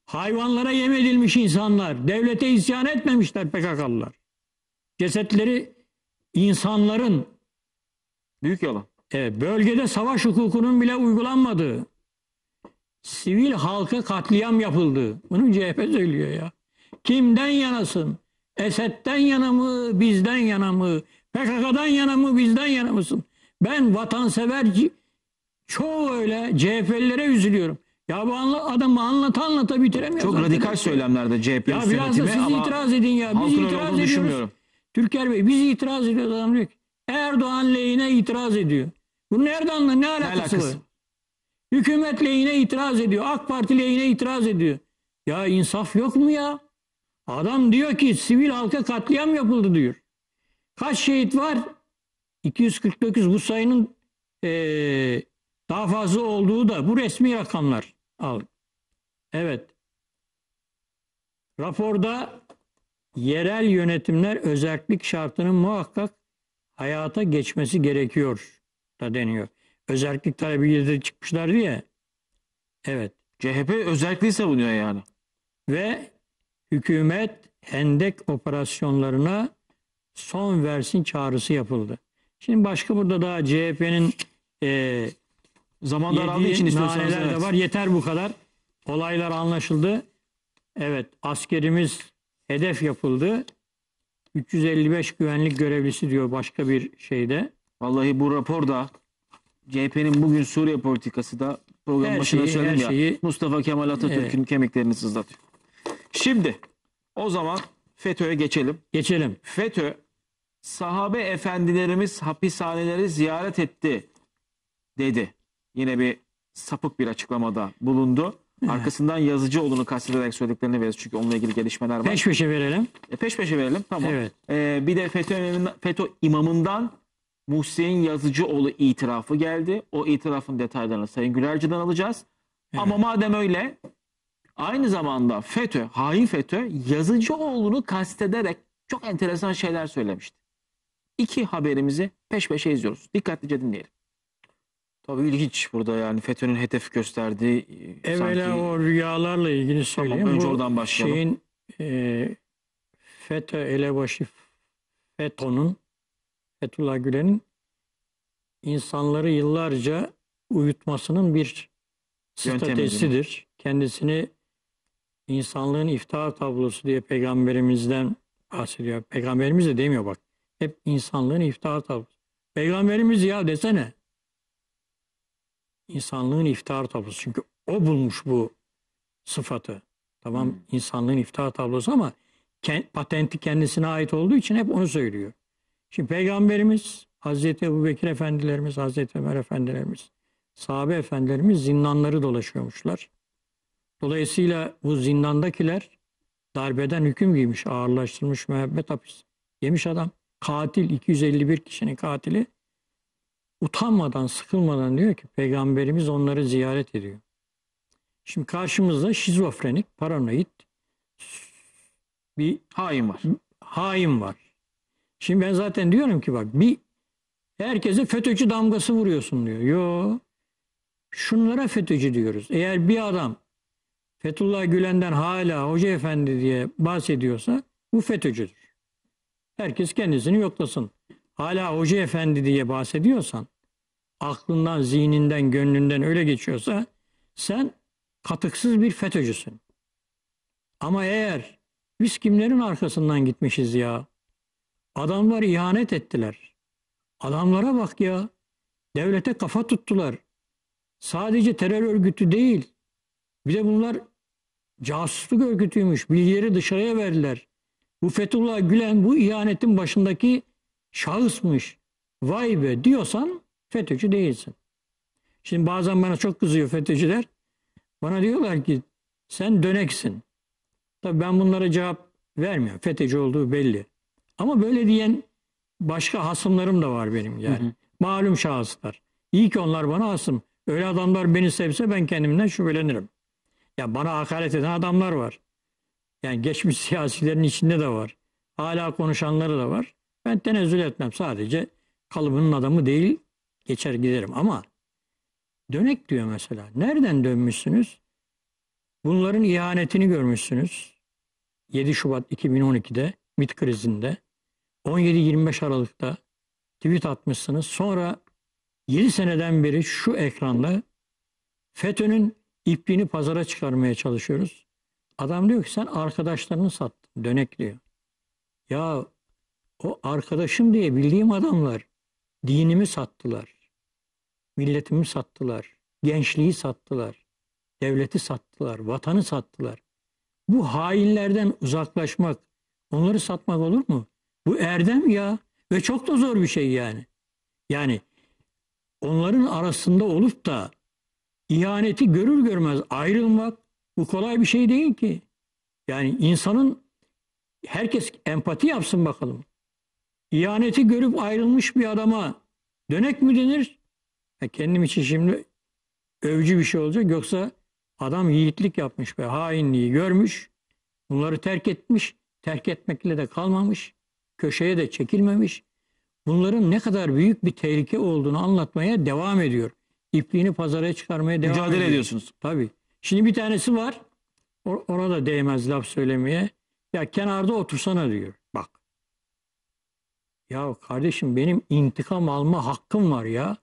Hayvanlara yem edilmiş insanlar. Devlete isyan etmemişler PKK'lılar. Cesetleri insanların Büyük yalan. e, bölgede savaş hukukunun bile uygulanmadığı, sivil halka katliam yapıldı. Bunu CHP söylüyor ya. Kimden yanasın? Esed'den yana mı, bizden yana mı? PKK'dan yana mı bizden yana mısın? Ben vatansever çoğu öyle CHP'lilere üzülüyorum. Ya bu anla, adamı anlata anlata bitiremiyor. Çok radikal söylemlerde CHP ya biraz da siz ama itiraz edin ya. Biz itiraz ediyoruz. Düşünmüyorum. Türker Bey biz itiraz ediyoruz adam diyor ki Erdoğan lehine itiraz ediyor. Bunun nereden, ne alakası, ne alakası var? Hükümet lehine itiraz ediyor. AK Parti lehine itiraz ediyor. Ya insaf yok mu ya? Adam diyor ki sivil halka katliam yapıldı diyor. Kaç şehit var? 249 bu sayının e, daha fazla olduğu da bu resmi rakamlar al. Evet. Raporda yerel yönetimler özellik şartının muhakkak hayata geçmesi gerekiyor da deniyor. Özellik talebiyle de çıkmışlar diye. Evet. CHP özelliği savunuyor yani. Ve hükümet hendek operasyonlarına son versin çağrısı yapıldı. Şimdi başka burada daha CHP'nin e, zaman daraldığı için istiyorsanız nareler evet. de var. Yeter bu kadar. Olaylar anlaşıldı. Evet askerimiz hedef yapıldı. 355 güvenlik görevlisi diyor başka bir şeyde. Vallahi bu raporda CHP'nin bugün Suriye politikası da program başında şeyi, söyledim ya. Şeyi, Mustafa Kemal Atatürk'ün evet. kemiklerini sızlatıyor. Şimdi o zaman FETÖ'ye geçelim. Geçelim. FETÖ sahabe efendilerimiz hapishaneleri ziyaret etti dedi. Yine bir sapık bir açıklamada bulundu. Arkasından yazıcı Yazıcıoğlu'nu kastederek söylediklerini veririz. Çünkü onunla ilgili gelişmeler var. Peş peşe verelim. E, peş peşe verelim. Tamam. Evet. E, bir de FETÖ, imamından, FETÖ imamından Muhsin Yazıcıoğlu itirafı geldi. O itirafın detaylarını Sayın Gülerci'den alacağız. Evet. Ama madem öyle aynı zamanda FETÖ, hain FETÖ Yazıcıoğlu'nu kastederek çok enteresan şeyler söylemişti iki haberimizi peş peşe izliyoruz. Dikkatlice dinleyelim. Tabii ilginç burada yani FETÖ'nün hedef gösterdiği e, Evvela sanki... o rüyalarla ilgili söyleyeyim. Tamam, önce Bu oradan başlayalım. Şeyin e, FETÖ elebaşı FETÖ'nün Fethullah Gülen'in insanları yıllarca uyutmasının bir stratejisidir. Kendisini insanlığın iftar tablosu diye peygamberimizden bahsediyor. Peygamberimiz de demiyor bak. Hep insanlığın iftihar tablosu. Peygamberimiz ya desene. İnsanlığın iftihar tablosu. Çünkü o bulmuş bu sıfatı. Tamam hmm. insanlığın iftihar tablosu ama kend, patenti kendisine ait olduğu için hep onu söylüyor. Şimdi Peygamberimiz, Hazreti Ebu Bekir Efendilerimiz, Hazreti Ömer Efendilerimiz, sahabe efendilerimiz zindanları dolaşıyormuşlar. Dolayısıyla bu zindandakiler darbeden hüküm giymiş, ağırlaştırmış müebbet hapis. Yemiş adam katil 251 kişinin katili utanmadan, sıkılmadan diyor ki peygamberimiz onları ziyaret ediyor. Şimdi karşımızda şizofrenik, paranoid bir hain var. Hain var. Şimdi ben zaten diyorum ki bak bir herkese FETÖ'cü damgası vuruyorsun diyor. Yo. Şunlara FETÖ'cü diyoruz. Eğer bir adam Fethullah Gülen'den hala Hoca Efendi diye bahsediyorsa bu FETÖ'cüdür. Herkes kendisini yoklasın. Hala hoca efendi diye bahsediyorsan, aklından, zihninden, gönlünden öyle geçiyorsa sen katıksız bir FETÖ'cüsün. Ama eğer biz kimlerin arkasından gitmişiz ya? Adamlar ihanet ettiler. Adamlara bak ya. Devlete kafa tuttular. Sadece terör örgütü değil. Bir de bunlar casusluk örgütüymüş. Bilgileri dışarıya verdiler. Bu Fethullah Gülen bu ihanetin başındaki şahısmış. Vay be diyorsan FETÖ'cü değilsin. Şimdi bazen bana çok kızıyor FETÖ'cüler. Bana diyorlar ki sen döneksin. Tabii ben bunlara cevap vermiyorum. FETÖ'cü olduğu belli. Ama böyle diyen başka hasımlarım da var benim yani. Hı hı. Malum şahıslar. İyi ki onlar bana hasım. Öyle adamlar beni sevse ben kendimden şüphelenirim. Ya bana hakaret eden adamlar var. Yani geçmiş [laughs] siyasilerin içinde de var. Hala konuşanları da var. Ben tenezzül etmem. Sadece kalıbının adamı değil geçer giderim. Ama dönek diyor mesela. Nereden dönmüşsünüz? Bunların ihanetini görmüşsünüz. 7 Şubat 2012'de MIT krizinde 17-25 Aralık'ta tweet atmışsınız. Sonra 7 seneden beri şu ekranda FETÖ'nün ipliğini pazara çıkarmaya çalışıyoruz. Adam diyor ki sen arkadaşlarını sattın. Dönek diyor. Ya o arkadaşım diye bildiğim adamlar dinimi sattılar. Milletimi sattılar. Gençliği sattılar. Devleti sattılar. Vatanı sattılar. Bu hainlerden uzaklaşmak, onları satmak olur mu? Bu erdem ya. Ve çok da zor bir şey yani. Yani onların arasında olup da ihaneti görür görmez ayrılmak bu kolay bir şey değil ki. Yani insanın herkes empati yapsın bakalım. İhaneti görüp ayrılmış bir adama dönek mi denir? Ya kendim için şimdi övücü bir şey olacak. Yoksa adam yiğitlik yapmış ve hainliği görmüş. Bunları terk etmiş. Terk etmekle de kalmamış. Köşeye de çekilmemiş. Bunların ne kadar büyük bir tehlike olduğunu anlatmaya devam ediyor. İpliğini pazara çıkarmaya devam Mücadele ediyor. ediyorsunuz. Tabii. Şimdi bir tanesi var. Ona da değmez laf söylemeye. Ya kenarda otursana diyor. Bak. Ya kardeşim benim intikam alma hakkım var ya.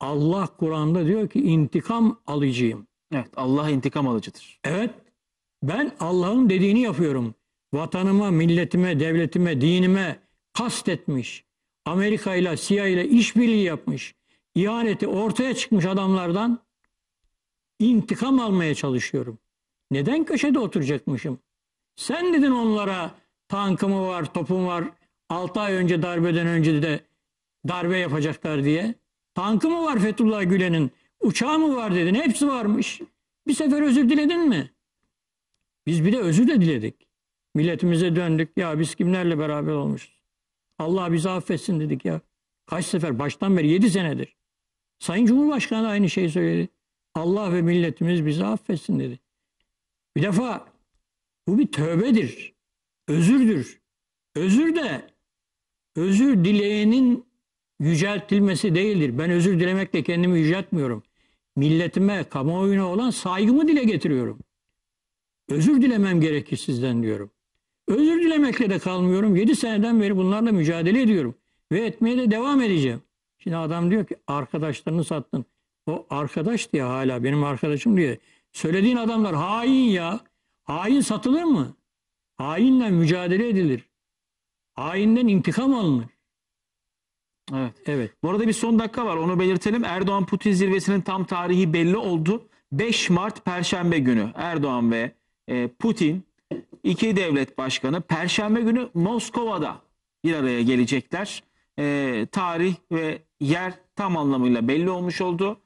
Allah Kur'an'da diyor ki intikam alıcıyım. Evet Allah intikam alıcıdır. Evet ben Allah'ın dediğini yapıyorum. Vatanıma, milletime, devletime, dinime kastetmiş. Amerika ile CIA ile işbirliği yapmış. İhaneti ortaya çıkmış adamlardan intikam almaya çalışıyorum. Neden köşede oturacakmışım? Sen dedin onlara tankım var, topum var. 6 ay önce darbeden önce de darbe yapacaklar diye. Tankı mı var Fethullah Gülen'in? Uçağı mı var dedin? Hepsi varmış. Bir sefer özür diledin mi? Biz bir de özür de diledik. Milletimize döndük. Ya biz kimlerle beraber olmuşuz? Allah bizi affetsin dedik ya. Kaç sefer baştan beri 7 senedir. Sayın Cumhurbaşkanı da aynı şeyi söyledi. Allah ve milletimiz bizi affetsin dedi. Bir defa bu bir tövbedir. Özürdür. Özür de özür dileyenin yüceltilmesi değildir. Ben özür dilemekle kendimi yüceltmiyorum. Milletime, kamuoyuna olan saygımı dile getiriyorum. Özür dilemem gerekir sizden diyorum. Özür dilemekle de kalmıyorum. 7 seneden beri bunlarla mücadele ediyorum. Ve etmeye de devam edeceğim. Şimdi adam diyor ki arkadaşlarını sattın. O arkadaş diye hala benim arkadaşım diye. Söylediğin adamlar hain ya. Hain satılır mı? Hainle mücadele edilir. Hainden intikam alınır. Evet. evet. Bu arada bir son dakika var onu belirtelim. Erdoğan Putin zirvesinin tam tarihi belli oldu. 5 Mart Perşembe günü Erdoğan ve e, Putin iki devlet başkanı Perşembe günü Moskova'da bir araya gelecekler. E, tarih ve yer tam anlamıyla belli olmuş oldu.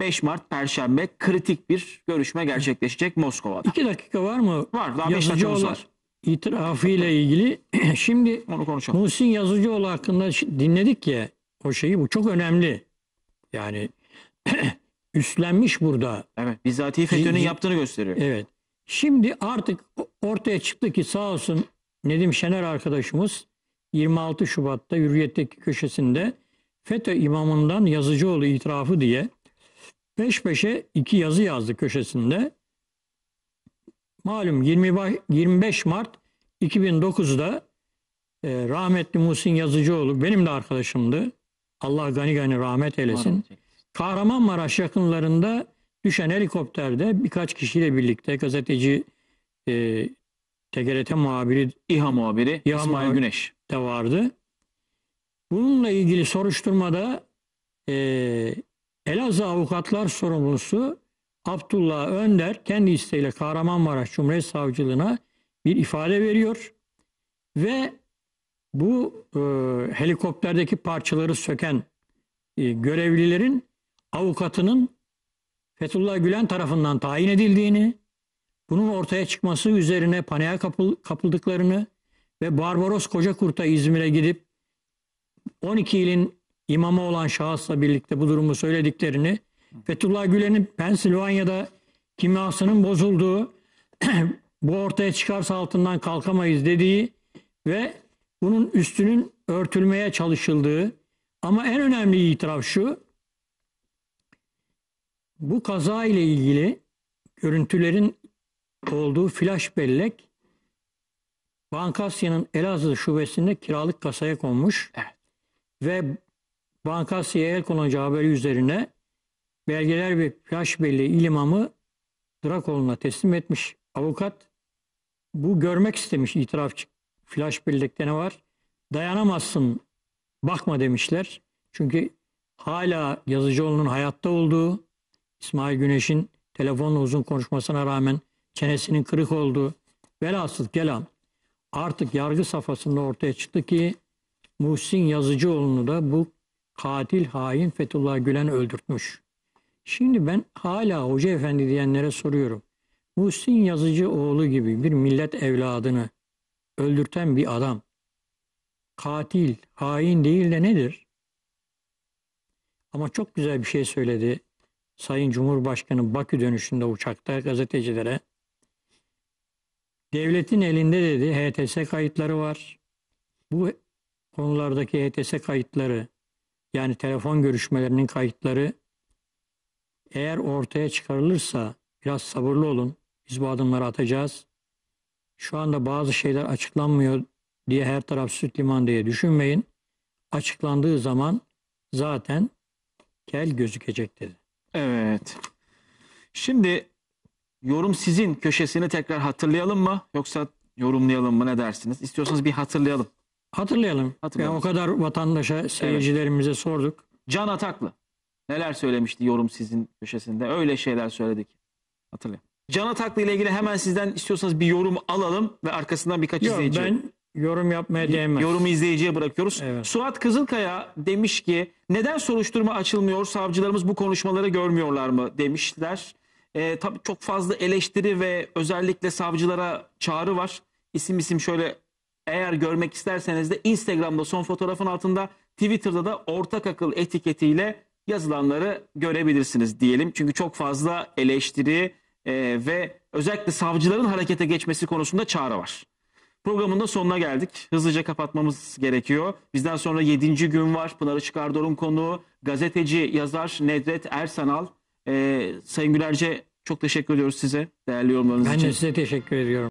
5 Mart Perşembe kritik bir görüşme gerçekleşecek Moskova'da. İki dakika var mı? Var. Daha 5 dakikamız var. ile ilgili [clears throat] şimdi onu konuşalım. Muhsin Yazıcıoğlu hakkında dinledik ya o şeyi bu çok önemli. Yani [clears throat] üstlenmiş burada. Evet. Bizatihi FETÖ'nün yaptığını gösteriyor. Evet. Şimdi artık ortaya çıktı ki sağ olsun Nedim Şener arkadaşımız 26 Şubat'ta Hürriyet'teki köşesinde FETÖ imamından Yazıcıoğlu itirafı diye Peş peşe iki yazı yazdı köşesinde. Malum 25 Mart 2009'da e, rahmetli Muhsin Yazıcıoğlu benim de arkadaşımdı. Allah gani gani rahmet eylesin. Kahramanmaraş yakınlarında düşen helikopterde birkaç kişiyle birlikte gazeteci e, TGRT muhabiri İHA muhabiri İHA İsmail muhabiri Güneş de vardı. Bununla ilgili soruşturmada e, Elazığ Avukatlar Sorumlusu Abdullah Önder kendi isteğiyle Kahramanmaraş Cumhuriyet Savcılığına bir ifade veriyor ve bu e, helikopterdeki parçaları söken e, görevlilerin avukatının Fethullah Gülen tarafından tayin edildiğini, bunun ortaya çıkması üzerine paniğe kapıl, kapıldıklarını ve Barbaros Kocakurt'a İzmir'e gidip 12 ilin imama olan şahısla birlikte bu durumu söylediklerini Fethullah Gülen'in Pensilvanya'da kimyasının bozulduğu [clears throat] bu ortaya çıkarsa altından kalkamayız dediği ve bunun üstünün örtülmeye çalışıldığı ama en önemli itiraf şu bu kaza ile ilgili görüntülerin olduğu flash bellek Bankasya'nın Elazığ şubesinde kiralık kasaya konmuş. Evet. Ve Bankasya'ya el konacağı haberi üzerine belgeler ve flash belleği ilimamı Drakoğlu'na teslim etmiş. Avukat bu görmek istemiş itirafçı. Flash bellekte ne var? Dayanamazsın bakma demişler. Çünkü hala Yazıcıoğlu'nun hayatta olduğu, İsmail Güneş'in telefonla uzun konuşmasına rağmen çenesinin kırık olduğu velhasıl kelam artık yargı safhasında ortaya çıktı ki Muhsin Yazıcıoğlu'nu da bu katil hain Fethullah Gülen öldürtmüş. Şimdi ben hala Hoca Efendi diyenlere soruyorum. Muhsin Yazıcı oğlu gibi bir millet evladını öldürten bir adam katil, hain değil de nedir? Ama çok güzel bir şey söyledi Sayın Cumhurbaşkanı Bakü dönüşünde uçakta gazetecilere. Devletin elinde dedi HTS kayıtları var. Bu konulardaki HTS kayıtları yani telefon görüşmelerinin kayıtları eğer ortaya çıkarılırsa biraz sabırlı olun. Biz bu adımları atacağız. Şu anda bazı şeyler açıklanmıyor diye her taraf süt liman diye düşünmeyin. Açıklandığı zaman zaten kel gözükecek dedi. Evet. Şimdi yorum sizin köşesini tekrar hatırlayalım mı? Yoksa yorumlayalım mı ne dersiniz? İstiyorsanız bir hatırlayalım. Hatırlayalım. Hatırlayalım. Yani o kadar vatandaşa, seyircilerimize evet. sorduk. Can Ataklı. Neler söylemişti yorum sizin köşesinde? Öyle şeyler söyledik. Hatırlayın. Can Ataklı ile ilgili hemen sizden istiyorsanız bir yorum alalım ve arkasından birkaç Yok, izleyici. Ben yorum yapmaya değmez. Yorumu izleyiciye bırakıyoruz. Evet. Suat Kızılkaya demiş ki neden soruşturma açılmıyor? Savcılarımız bu konuşmaları görmüyorlar mı? demişler. Ee, tabii çok fazla eleştiri ve özellikle savcılara çağrı var. İsim isim şöyle eğer görmek isterseniz de Instagram'da son fotoğrafın altında Twitter'da da ortak akıl etiketiyle yazılanları görebilirsiniz diyelim. Çünkü çok fazla eleştiri e, ve özellikle savcıların harekete geçmesi konusunda çağrı var. Programın da sonuna geldik. Hızlıca kapatmamız gerekiyor. Bizden sonra 7. gün var. Pınar Işıkardor'un konuğu, gazeteci, yazar Nedret Ersanal. Ee, Sayın Gülerce çok teşekkür ediyoruz size değerli yorumlarınız ben için. Ben de size teşekkür ediyorum.